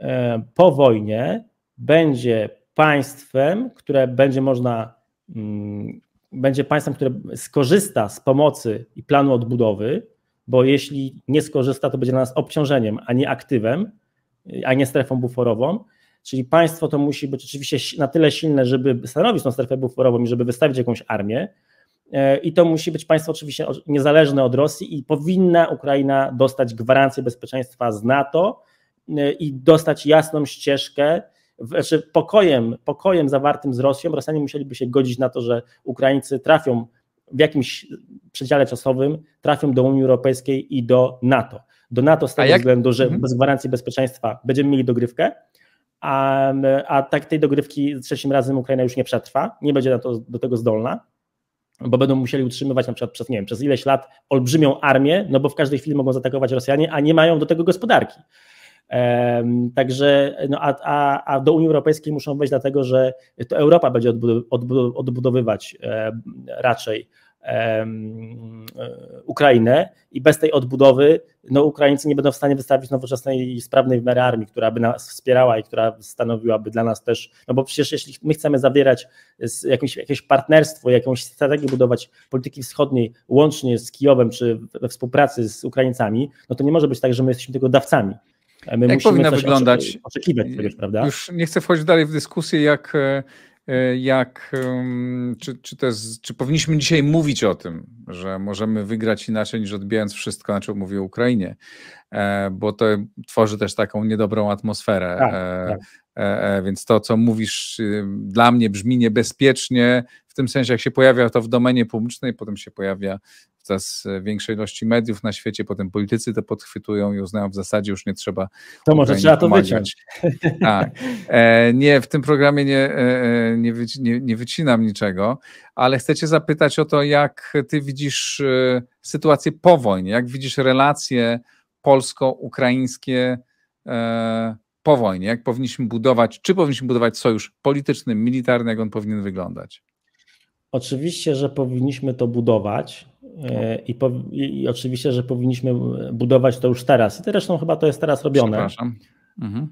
e, po wojnie będzie państwem, które będzie można, mm, będzie państwem, które skorzysta z pomocy i planu odbudowy, bo jeśli nie skorzysta, to będzie dla nas obciążeniem, a nie aktywem, a nie strefą buforową. Czyli państwo to musi być oczywiście na tyle silne, żeby stanowić tą strefę buforową i żeby wystawić jakąś armię. E, I to musi być państwo oczywiście niezależne od Rosji i powinna Ukraina dostać gwarancję bezpieczeństwa z NATO e, i dostać jasną ścieżkę znaczy pokojem, pokojem zawartym z Rosją, Rosjanie musieliby się godzić na to, że Ukraińcy trafią w jakimś przedziale czasowym, trafią do Unii Europejskiej i do NATO. Do NATO z tego względu, że mhm. bez gwarancji bezpieczeństwa będziemy mieli dogrywkę, a, a tak tej dogrywki trzecim razem Ukraina już nie przetrwa, nie będzie to, do tego zdolna, bo będą musieli utrzymywać na przykład przez, nie wiem, przez ileś lat olbrzymią armię, no bo w każdej chwili mogą zaatakować Rosjanie, a nie mają do tego gospodarki. Także, no a, a, a do Unii Europejskiej muszą wejść dlatego, że to Europa będzie odbudowywać raczej Ukrainę i bez tej odbudowy no, Ukraińcy nie będą w stanie wystawić nowoczesnej i sprawnej w miarę armii, która by nas wspierała i która stanowiłaby dla nas też, no bo przecież jeśli my chcemy zawierać jakieś, jakieś partnerstwo, jakąś strategię budować polityki wschodniej łącznie z Kijowem czy we współpracy z Ukraińcami, no to nie może być tak, że my jesteśmy tylko dawcami. My jak powinna wyglądać? Oczekiwać y, prawda? Już nie chcę wchodzić dalej w dyskusję, jak, y, y, jak czy, czy, to jest, czy powinniśmy dzisiaj mówić o tym, że możemy wygrać inaczej niż odbijając wszystko, na czym mówię Ukrainie, e, bo to tworzy też taką niedobrą atmosferę. Tak, e, tak. E, więc to, co mówisz, dla mnie brzmi niebezpiecznie tym sensie, jak się pojawia to w domenie publicznej, potem się pojawia w coraz e, większej ilości mediów na świecie, potem politycy to podchwytują i uznają w zasadzie już nie trzeba. To może trzeba to wyciąć. Tak. E, nie, w tym programie nie, e, e nie, wyci, nie, nie, wycinam niczego, ale chcę cię zapytać o to, jak ty widzisz e, sytuację po wojnie, jak widzisz relacje polsko-ukraińskie e, po wojnie, jak powinniśmy budować, czy powinniśmy budować sojusz polityczny, militarny, jak on powinien wyglądać? Oczywiście, że powinniśmy to budować no. e, i, po, i, oczywiście, że powinniśmy budować to już teraz. I zresztą chyba to jest teraz robione. Przepraszam. Mhm.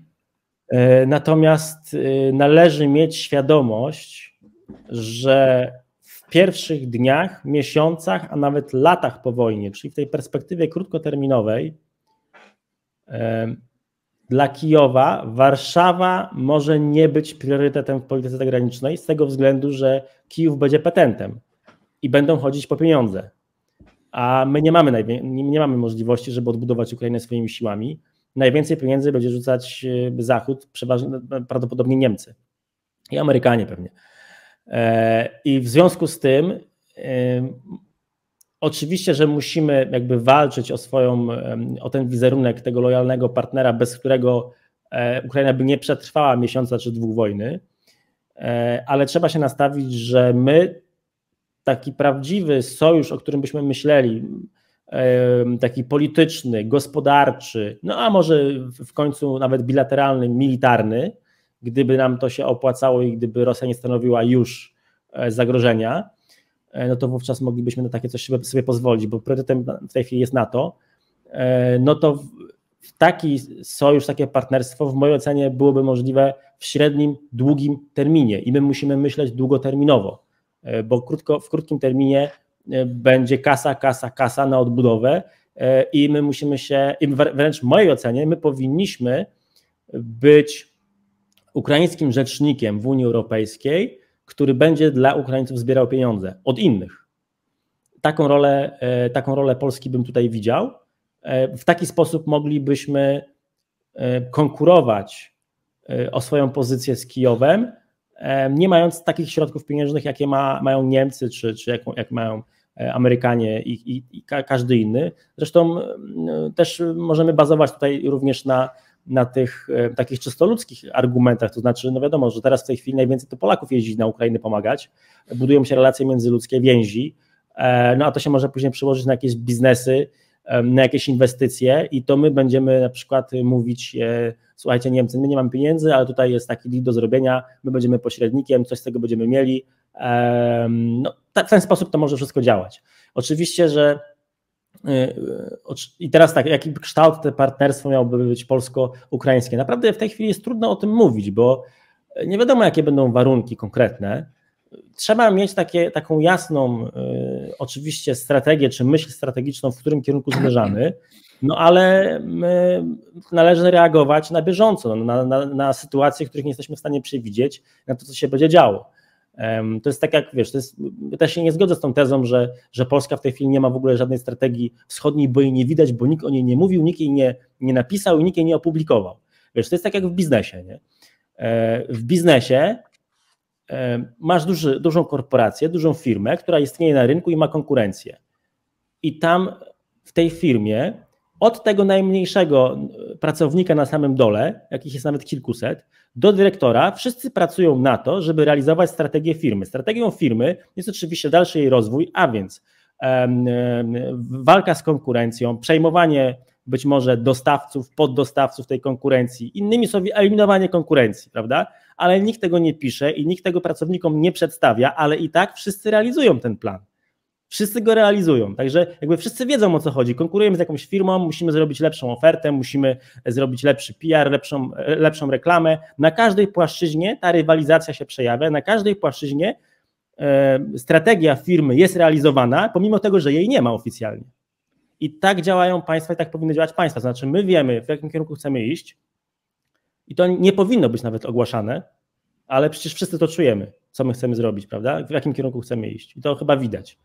E, natomiast e, należy mieć świadomość, że w pierwszych dniach, miesiącach, a nawet latach po wojnie, czyli w tej perspektywie krótkoterminowej, dla Kijowa Warszawa może nie być priorytetem w polityce zagranicznej z tego względu, że Kijów będzie petentem i będą chodzić po pieniądze. A my nie mamy, nie mamy możliwości, żeby odbudować Ukrainę swoimi siłami. Najwięcej pieniędzy będzie rzucać e, Zachód, przeważnie, prawdopodobnie Niemcy i Amerykanie pewnie. E, I w związku z tym e, Oczywiście, że musimy jakby walczyć o swoją, o ten wizerunek tego lojalnego partnera, bez którego e, Ukraina by nie przetrwała miesiąca czy dwóch wojny, e, ale trzeba się nastawić, że my taki prawdziwy sojusz, o którym byśmy myśleli, taki polityczny, gospodarczy, no a może w końcu nawet bilateralny, militarny, gdyby nam to się opłacało i gdyby Rosja nie stanowiła już e, zagrożenia, E, no to wówczas moglibyśmy na takie coś sobie pozwolić, bo priorytetem w tej chwili jest NATO, e, no to taki sojusz, takie partnerstwo w mojej ocenie byłoby możliwe w średnim, długim terminie i my musimy myśleć długoterminowo, e, bo krótko, w krótkim terminie będzie kasa, kasa, kasa na odbudowę i my musimy się, wręcz w mojej ocenie, my powinniśmy być ukraińskim rzecznikiem w Unii Europejskiej, który będzie dla Ukraińców zbierał pieniądze od innych. Taką rolę, e, taką rolę Polski bym tutaj widział. E, w taki sposób moglibyśmy e, konkurować o swoją pozycję z Kijowem, nie mając takich środków pieniężnych, jakie ma, mają Niemcy, czy, czy jak, jak mają Amerykanie i, i, i, każdy inny. Zresztą też możemy bazować tutaj również na na tych e, takich czysto ludzkich argumentach. To znaczy, no wiadomo, że teraz w tej chwili najwięcej to Polaków jeździ na Ukrainę pomagać, budują się relacje międzyludzkie, więzi, e, no a to się może później przełożyć na jakieś biznesy, e, na jakieś inwestycje i to my będziemy na przykład mówić, słuchajcie Niemcy, my nie mamy pieniędzy, ale tutaj jest taki deal do zrobienia, my będziemy pośrednikiem, coś z tego będziemy mieli. No, w ten sposób to może wszystko działać. Oczywiście, że E, e, I teraz tak, jaki kształt te partnerstwo miałoby być polsko-ukraińskie? Naprawdę w tej chwili jest trudno o tym mówić, bo nie wiadomo, jakie będą warunki konkretne. Trzeba mieć takie, taką jasną, e, oczywiście, strategię czy myśl strategiczną, w którym kierunku zmierzamy, no ale należy reagować na bieżąco, na, na, na sytuacje, których nie jesteśmy w stanie przewidzieć, na to, co się będzie działo. To jest tak jak, wiesz, to jest, ja też się nie zgodzę z tą tezą, że, że Polska w tej chwili nie ma w ogóle żadnej strategii wschodniej, bo jej nie widać, bo nikt o niej nie mówił, nikt jej nie, nie napisał i nikt jej nie opublikował. Wiesz, to jest tak jak w biznesie, nie? E, w biznesie e, masz duży, dużą korporację, dużą firmę, która istnieje na rynku i ma konkurencję. I tam w tej firmie od tego najmniejszego e, pracownika na samym dole, jakich jest nawet kilkuset, do dyrektora, wszyscy pracują na to, żeby realizować strategię firmy. Strategią firmy jest oczywiście dalszy jej rozwój, a więc e, walka z konkurencją, przejmowanie być może dostawców, poddostawców tej konkurencji, innymi słowy eliminowanie konkurencji, prawda? Ale nikt tego nie pisze i nikt tego pracownikom nie przedstawia, ale i tak wszyscy realizują ten plan wszyscy go realizują. Także jakby wszyscy wiedzą o co chodzi. Konkurujemy z jakąś firmą, musimy zrobić lepszą ofertę, musimy e, zrobić lepszy PR, lepszą, e, lepszą reklamę. Na każdej płaszczyźnie ta rywalizacja się przejawia, na każdej płaszczyźnie e, strategia firmy jest realizowana, pomimo tego, że jej nie ma oficjalnie. I tak działają państwa i tak powinny działać państwa. Znaczy, my wiemy, w jakim kierunku chcemy iść, i to nie powinno być nawet ogłaszane, ale przecież wszyscy to czujemy, co my chcemy zrobić, prawda? W jakim kierunku chcemy iść. I to chyba widać.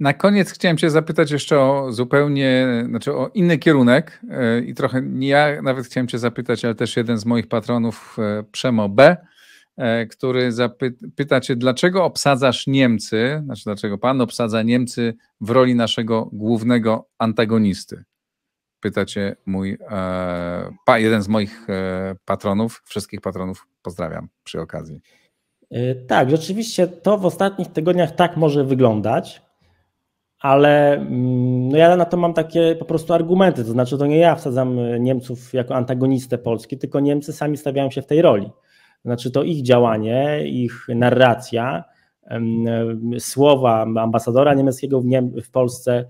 Na koniec chciałem Cię zapytać jeszcze o zupełnie, znaczy o inny kierunek e, i trochę nie ja nawet chciałem Cię zapytać, ale też jeden z moich patronów, e, Przemo B, e, który pyta Cię, dlaczego obsadzasz Niemcy, znaczy dlaczego Pan obsadza Niemcy w roli naszego głównego antagonisty? Pyta Cię mój, jeden z moich patronów, wszystkich patronów pozdrawiam przy okazji. Tak, rzeczywiście to w ostatnich tygodniach tak może wyglądać ale mm, no ja na to mam takie po prostu argumenty, to znaczy to nie ja wsadzam e, Niemców jako antagonistę Polski, tylko Niemcy sami stawiają się w tej roli. To znaczy to ich działanie, ich narracja, słowa ambasadora niemieckiego w, Niem w Polsce,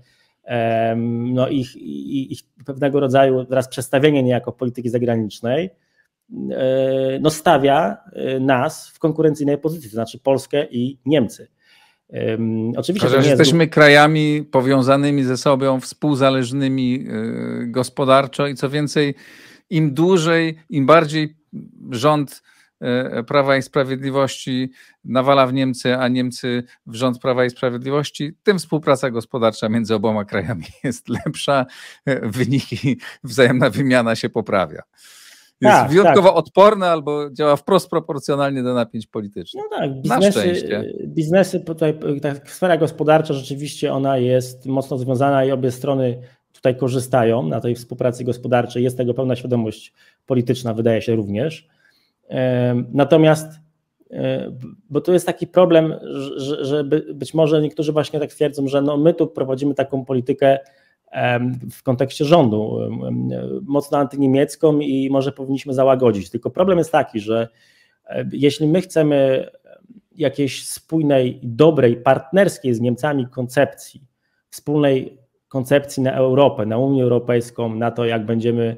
no ich, ich, pewnego rodzaju teraz przestawienie niejako polityki zagranicznej, e, no stawia e, nas w konkurencyjnej pozycji, to znaczy Polskę i Niemcy. Um, oczywiście że jesteśmy jest... krajami powiązanymi ze sobą, współzależnymi y, gospodarczo i co więcej, im dłużej, im bardziej rząd y, Prawa i Sprawiedliwości nawala w Niemcy, a Niemcy w rząd Prawa i Sprawiedliwości, tym współpraca gospodarcza między oboma krajami jest lepsza, y, wyniki, wzajemna wymiana się poprawia jest tak, tak. wyjątkowo tak. odporne albo działa wprost proporcjonalnie do napięć politycznych. No tak, biznesy, biznesy tutaj, tak, sfera gospodarcza rzeczywiście ona jest mocno związana i obie strony tutaj korzystają na tej współpracy gospodarczej. Jest tego pełna świadomość polityczna, wydaje się również. Natomiast, bo to jest taki problem, że, że być może niektórzy właśnie tak twierdzą, że no my tu prowadzimy taką politykę w kontekście rządu, mocno antyniemiecką i może powinniśmy załagodzić. Tylko problem jest taki, że e, jeśli my chcemy jakiejś spójnej, dobrej, partnerskiej z Niemcami koncepcji, wspólnej koncepcji na Europę, na Unię Europejską, na to, jak będziemy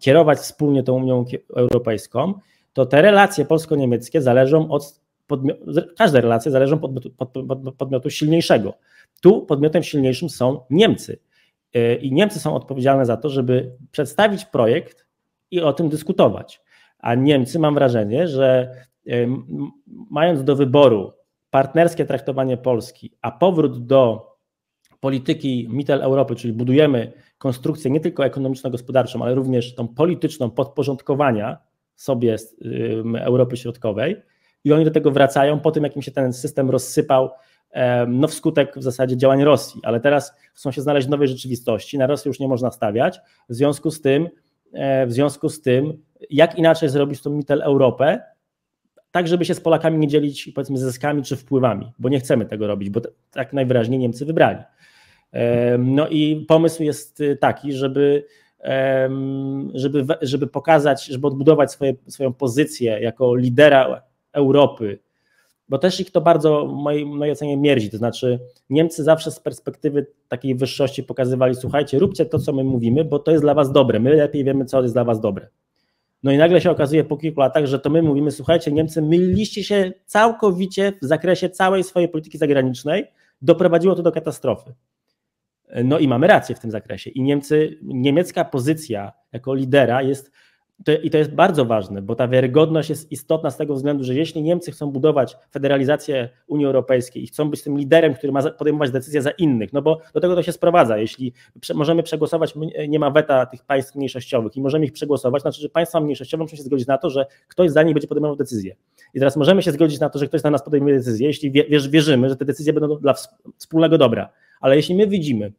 kierować wspólnie tą Unią Europejską, to te relacje polsko-niemieckie zależą od podmiotu, każde relacje zależą od podmiotu, podmiotu silniejszego. Tu podmiotem silniejszym są Niemcy. E, I Niemcy są odpowiedzialne za to, żeby przedstawić projekt i o tym dyskutować. A Niemcy, mam wrażenie, że e, mając do wyboru partnerskie traktowanie Polski, a powrót do polityki Mittel Europy, czyli budujemy konstrukcję nie tylko ekonomiczno-gospodarczą, ale również tą polityczną podporządkowania sobie Europy Środkowej, i oni do tego wracają po tym, jak im się ten system rozsypał no wskutek w zasadzie działań Rosji, ale teraz chcą się znaleźć w nowej rzeczywistości, na Rosję już nie można stawiać, w związku z tym, e, w związku z tym jak inaczej zrobić tą mitel Europę, tak żeby się z Polakami nie dzielić powiedzmy zyskami czy wpływami, bo nie chcemy tego robić, bo tak najwyraźniej Niemcy wybrali. No i pomysł jest y, taki, żeby żeby, żeby pokazać, żeby odbudować swoje, swoją pozycję jako lidera Europy bo też ich to bardzo w mojej, mojej ocenie mierzi. To znaczy, Niemcy zawsze z perspektywy takiej wyższości pokazywali: słuchajcie, róbcie to, co my mówimy, bo to jest dla was dobre. My lepiej wiemy, co jest dla was dobre. No i nagle się okazuje po kilku latach, że to my mówimy: słuchajcie, Niemcy, myliście się całkowicie w zakresie całej swojej polityki zagranicznej, doprowadziło to do katastrofy. No i mamy rację w tym zakresie. I Niemcy, niemiecka pozycja jako lidera jest i to jest bardzo ważne, bo ta wiarygodność jest istotna z tego względu, że jeśli Niemcy chcą budować federalizację Unii Europejskiej i chcą być tym liderem, który ma podejmować decyzje za innych, no bo do tego to się sprowadza. Jeśli możemy przegłosować, e, nie ma weta tych państw mniejszościowych i możemy ich przegłosować, znaczy, że państwa mniejszościowe muszą się zgodzić na to, że ktoś za nich będzie podejmował decyzję. I teraz możemy się zgodzić na to, że ktoś za nas podejmuje decyzję, jeśli wierzymy, że te decyzje będą dla wspólnego dobra. Ale jeśli my widzimy,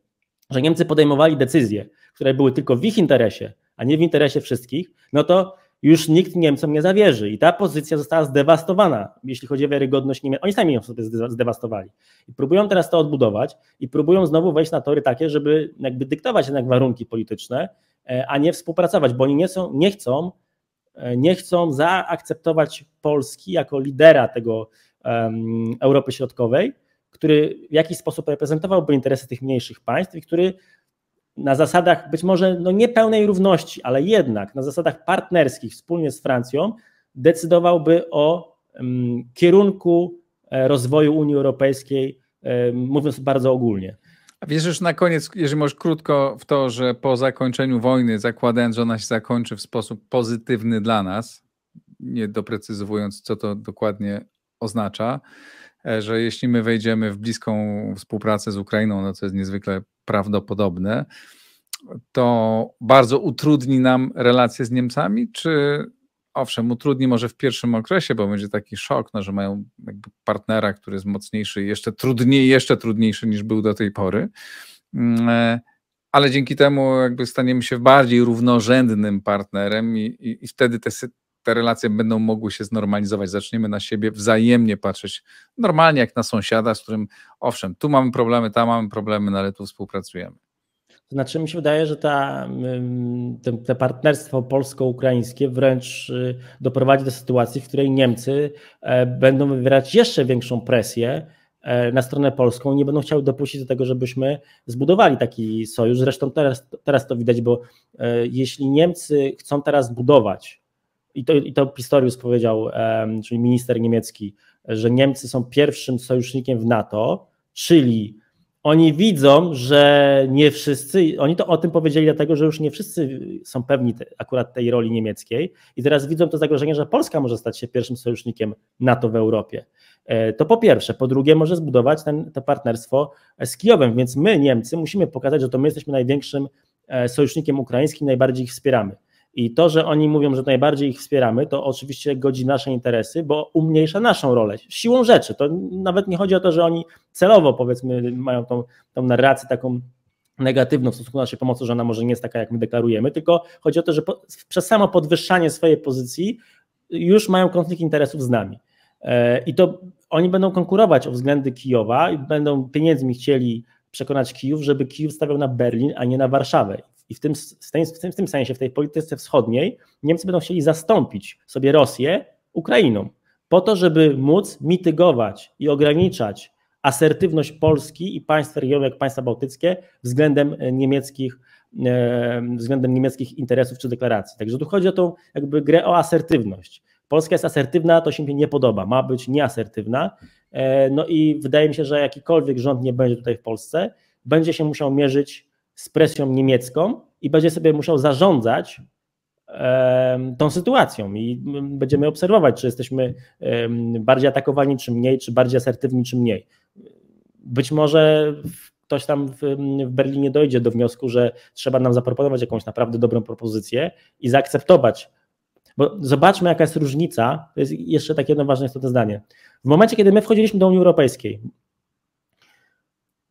że Niemcy podejmowali decyzje, które były tylko w ich interesie, a nie w interesie wszystkich, no to już nikt Niemcom nie zawierzy. I ta pozycja została zdewastowana, jeśli chodzi o wiarygodność Niemiec. Oni sami ją sobie zdewastowali. I próbują teraz to odbudować i próbują znowu wejść na tory takie, żeby jakby dyktować jednak warunki polityczne, e, a nie współpracować, bo oni nie, są, nie chcą e, nie chcą zaakceptować Polski jako lidera tego um, Europy Środkowej, który w jakiś sposób reprezentowałby interesy tych mniejszych państw i który na zasadach być może no niepełnej równości, ale jednak na zasadach partnerskich wspólnie z Francją decydowałby o mm, kierunku e, rozwoju Unii Europejskiej, e, mówiąc bardzo ogólnie. A wierzysz na koniec, jeżeli możesz krótko, w to, że po zakończeniu wojny, zakładając, że ona się zakończy w sposób pozytywny dla nas, nie doprecyzowując, co to dokładnie oznacza, E, że jeśli my wejdziemy w bliską współpracę z Ukrainą, no co jest niezwykle prawdopodobne, to bardzo utrudni nam relacje z Niemcami, czy owszem, utrudni może w pierwszym okresie, bo będzie taki szok, no, że mają partnera, który jest mocniejszy, jeszcze trudniej, jeszcze trudniejszy niż był do tej pory. Mm, e, ale dzięki temu jakby staniemy się bardziej równorzędnym partnerem i, i, i wtedy te, te relacje będą mogły się znormalizować. Zaczniemy na siebie wzajemnie patrzeć normalnie jak na sąsiada, z którym owszem, tu mamy problemy, tam mamy problemy, no ale tu współpracujemy. To znaczy, mi się wydaje, że ta, te, partnerstwo polsko-ukraińskie wręcz y, doprowadzi do sytuacji, w której Niemcy e, będą wywierać jeszcze większą presję e, na stronę polską, nie będą chciały dopuścić do tego, żebyśmy zbudowali taki sojusz. Zresztą teraz, teraz to widać, bo e, jeśli Niemcy chcą teraz budować i to, i to Pistorius powiedział, um, czyli minister niemiecki, że Niemcy są pierwszym sojusznikiem w NATO, czyli oni widzą, że nie wszyscy, oni to o tym powiedzieli dlatego, że już nie wszyscy są pewni te, akurat tej roli niemieckiej i teraz widzą to zagrożenie, że Polska może stać się pierwszym sojusznikiem NATO w Europie. E, to po pierwsze. Po drugie, może zbudować ten, to partnerstwo e, z Kijowem, więc my, Niemcy, musimy pokazać, że to my jesteśmy największym e, sojusznikiem ukraińskim, najbardziej ich wspieramy. I to, że oni mówią, że najbardziej ich wspieramy, to oczywiście godzi nasze interesy, bo umniejsza naszą rolę. Siłą rzeczy. To nawet nie chodzi o to, że oni celowo, powiedzmy, mają tą, tą narrację taką negatywną w stosunku do naszej pomocy, że ona może nie jest taka, jak my deklarujemy, tylko chodzi o to, że po, przez samo podwyższanie swojej pozycji już mają konflikt interesów z nami. E, I to oni będą konkurować o względy Kijowa i będą pieniędzmi chcieli przekonać Kijów, żeby Kijów stawiał na Berlin, a nie na Warszawę. I w tym, w, tym, w tym sensie, w tej polityce wschodniej, Niemcy będą chcieli zastąpić sobie Rosję Ukrainą, po to, żeby móc mitygować i ograniczać asertywność Polski i państw regionu jak państwa bałtyckie względem e, niemieckich, e, względem niemieckich interesów czy deklaracji. Także tu chodzi o tą jakby grę o asertywność. Polska jest asertywna, to się mi nie podoba, ma być nieasertywna. E, no i wydaje mi się, że jakikolwiek rząd nie będzie tutaj w Polsce, będzie się musiał mierzyć z presją niemiecką i będzie sobie musiał zarządzać tą sytuacją i mm, będziemy obserwować, czy jesteśmy bardziej atakowani, czy mniej, czy bardziej asertywni, czy mniej. Być może ktoś tam w, Berlinie dojdzie do wniosku, że trzeba nam zaproponować jakąś naprawdę dobrą propozycję i zaakceptować. Bo zobaczmy, jaka jest różnica. To jest jeszcze takie jedno ważne istotne zdanie. W momencie, kiedy my wchodziliśmy do Unii Europejskiej,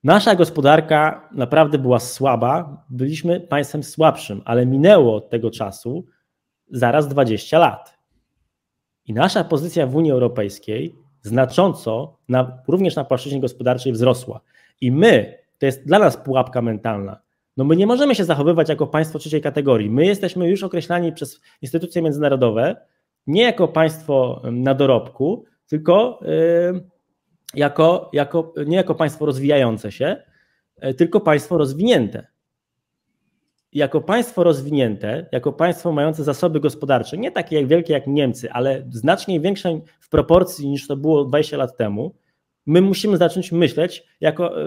Nasza gospodarka naprawdę była słaba, byliśmy państwem słabszym, ale minęło od tego czasu zaraz 20 lat. I nasza pozycja w Unii Europejskiej znacząco, na, również na płaszczyźnie gospodarczej, wzrosła. I my, to jest dla nas pułapka mentalna, no my nie możemy się zachowywać jako państwo trzeciej kategorii. My jesteśmy już określani przez instytucje międzynarodowe nie jako państwo na dorobku, tylko jako, jako, nie jako państwo rozwijające się, e, tylko państwo rozwinięte. Jako państwo rozwinięte, jako państwo mające zasoby gospodarcze, nie takie jak wielkie jak Niemcy, ale znacznie większe w proporcji niż to było 20 lat temu, my musimy zacząć myśleć jako, e,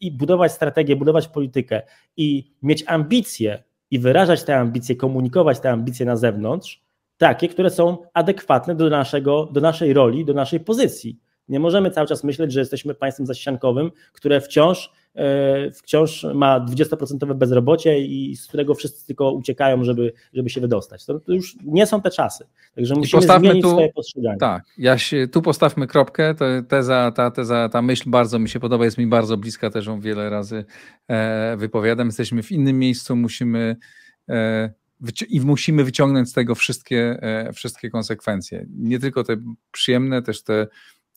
i budować strategię, budować politykę i mieć ambicje i wyrażać te ambicje, komunikować te ambicje na zewnątrz, takie, które są adekwatne do, naszego, do naszej roli, do naszej pozycji. Nie możemy cały czas myśleć, że jesteśmy państwem zasiankowym, które wciąż, e, wciąż ma 20% bezrobocie i z którego wszyscy tylko uciekają, żeby, żeby się wydostać. To, już nie są te czasy. Także musimy zmienić tu, swoje postrzeganie. Tak, ja się, tu postawmy kropkę. Teza, ta, teza, ta myśl bardzo mi się podoba, jest mi bardzo bliska, też ją wiele razy e, wypowiadam. Jesteśmy w innym miejscu, musimy e, i musimy wyciągnąć z tego wszystkie, wszystkie konsekwencje. Nie tylko te przyjemne, też te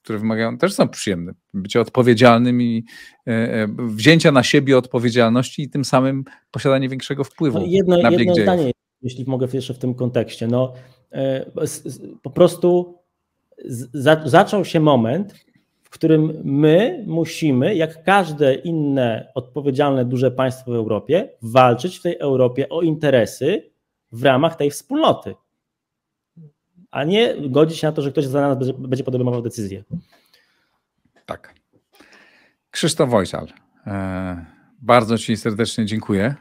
które wymagają, też są przyjemne. Bycie odpowiedzialnym i e, e, wzięcia na siebie odpowiedzialności i tym samym posiadanie większego wpływu no, jedno, na bieg jedno zdanie, jeśli mogę jeszcze w tym kontekście. No, e, po prostu za, zaczął się moment, w którym my musimy, jak każde inne odpowiedzialne duże państwo w Europie, walczyć w tej Europie o interesy w ramach tej wspólnoty a nie godzić się na to, że ktoś za nas będzie, podejmował decyzję. Tak. Krzysztof Wojcal, e, bardzo Ci serdecznie dziękuję.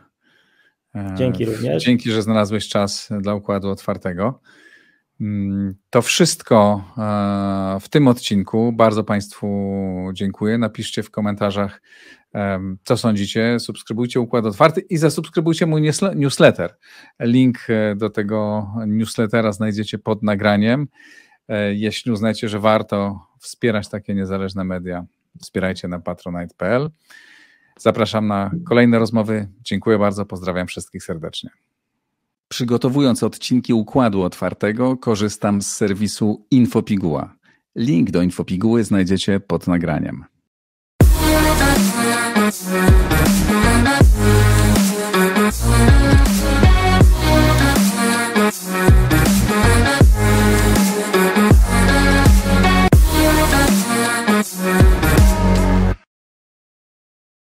E, Dzięki również. Dzięki, że znalazłeś czas dla Układu Otwartego. Mm, to wszystko e, w tym odcinku. Bardzo Państwu dziękuję. Napiszcie w komentarzach, co sądzicie? Subskrybujcie Układ Otwarty i zasubskrybujcie mój newsletter. Link e, do tego newslettera znajdziecie pod nagraniem. E, jeśli uznacie, że warto wspierać takie niezależne media, wspierajcie na patronite.pl. Zapraszam na kolejne rozmowy. Dziękuję bardzo, pozdrawiam wszystkich serdecznie. Przygotowując odcinki Układu Otwartego, korzystam z serwisu Infopiguła. Link do Infopiguły znajdziecie pod nagraniem. Thank you.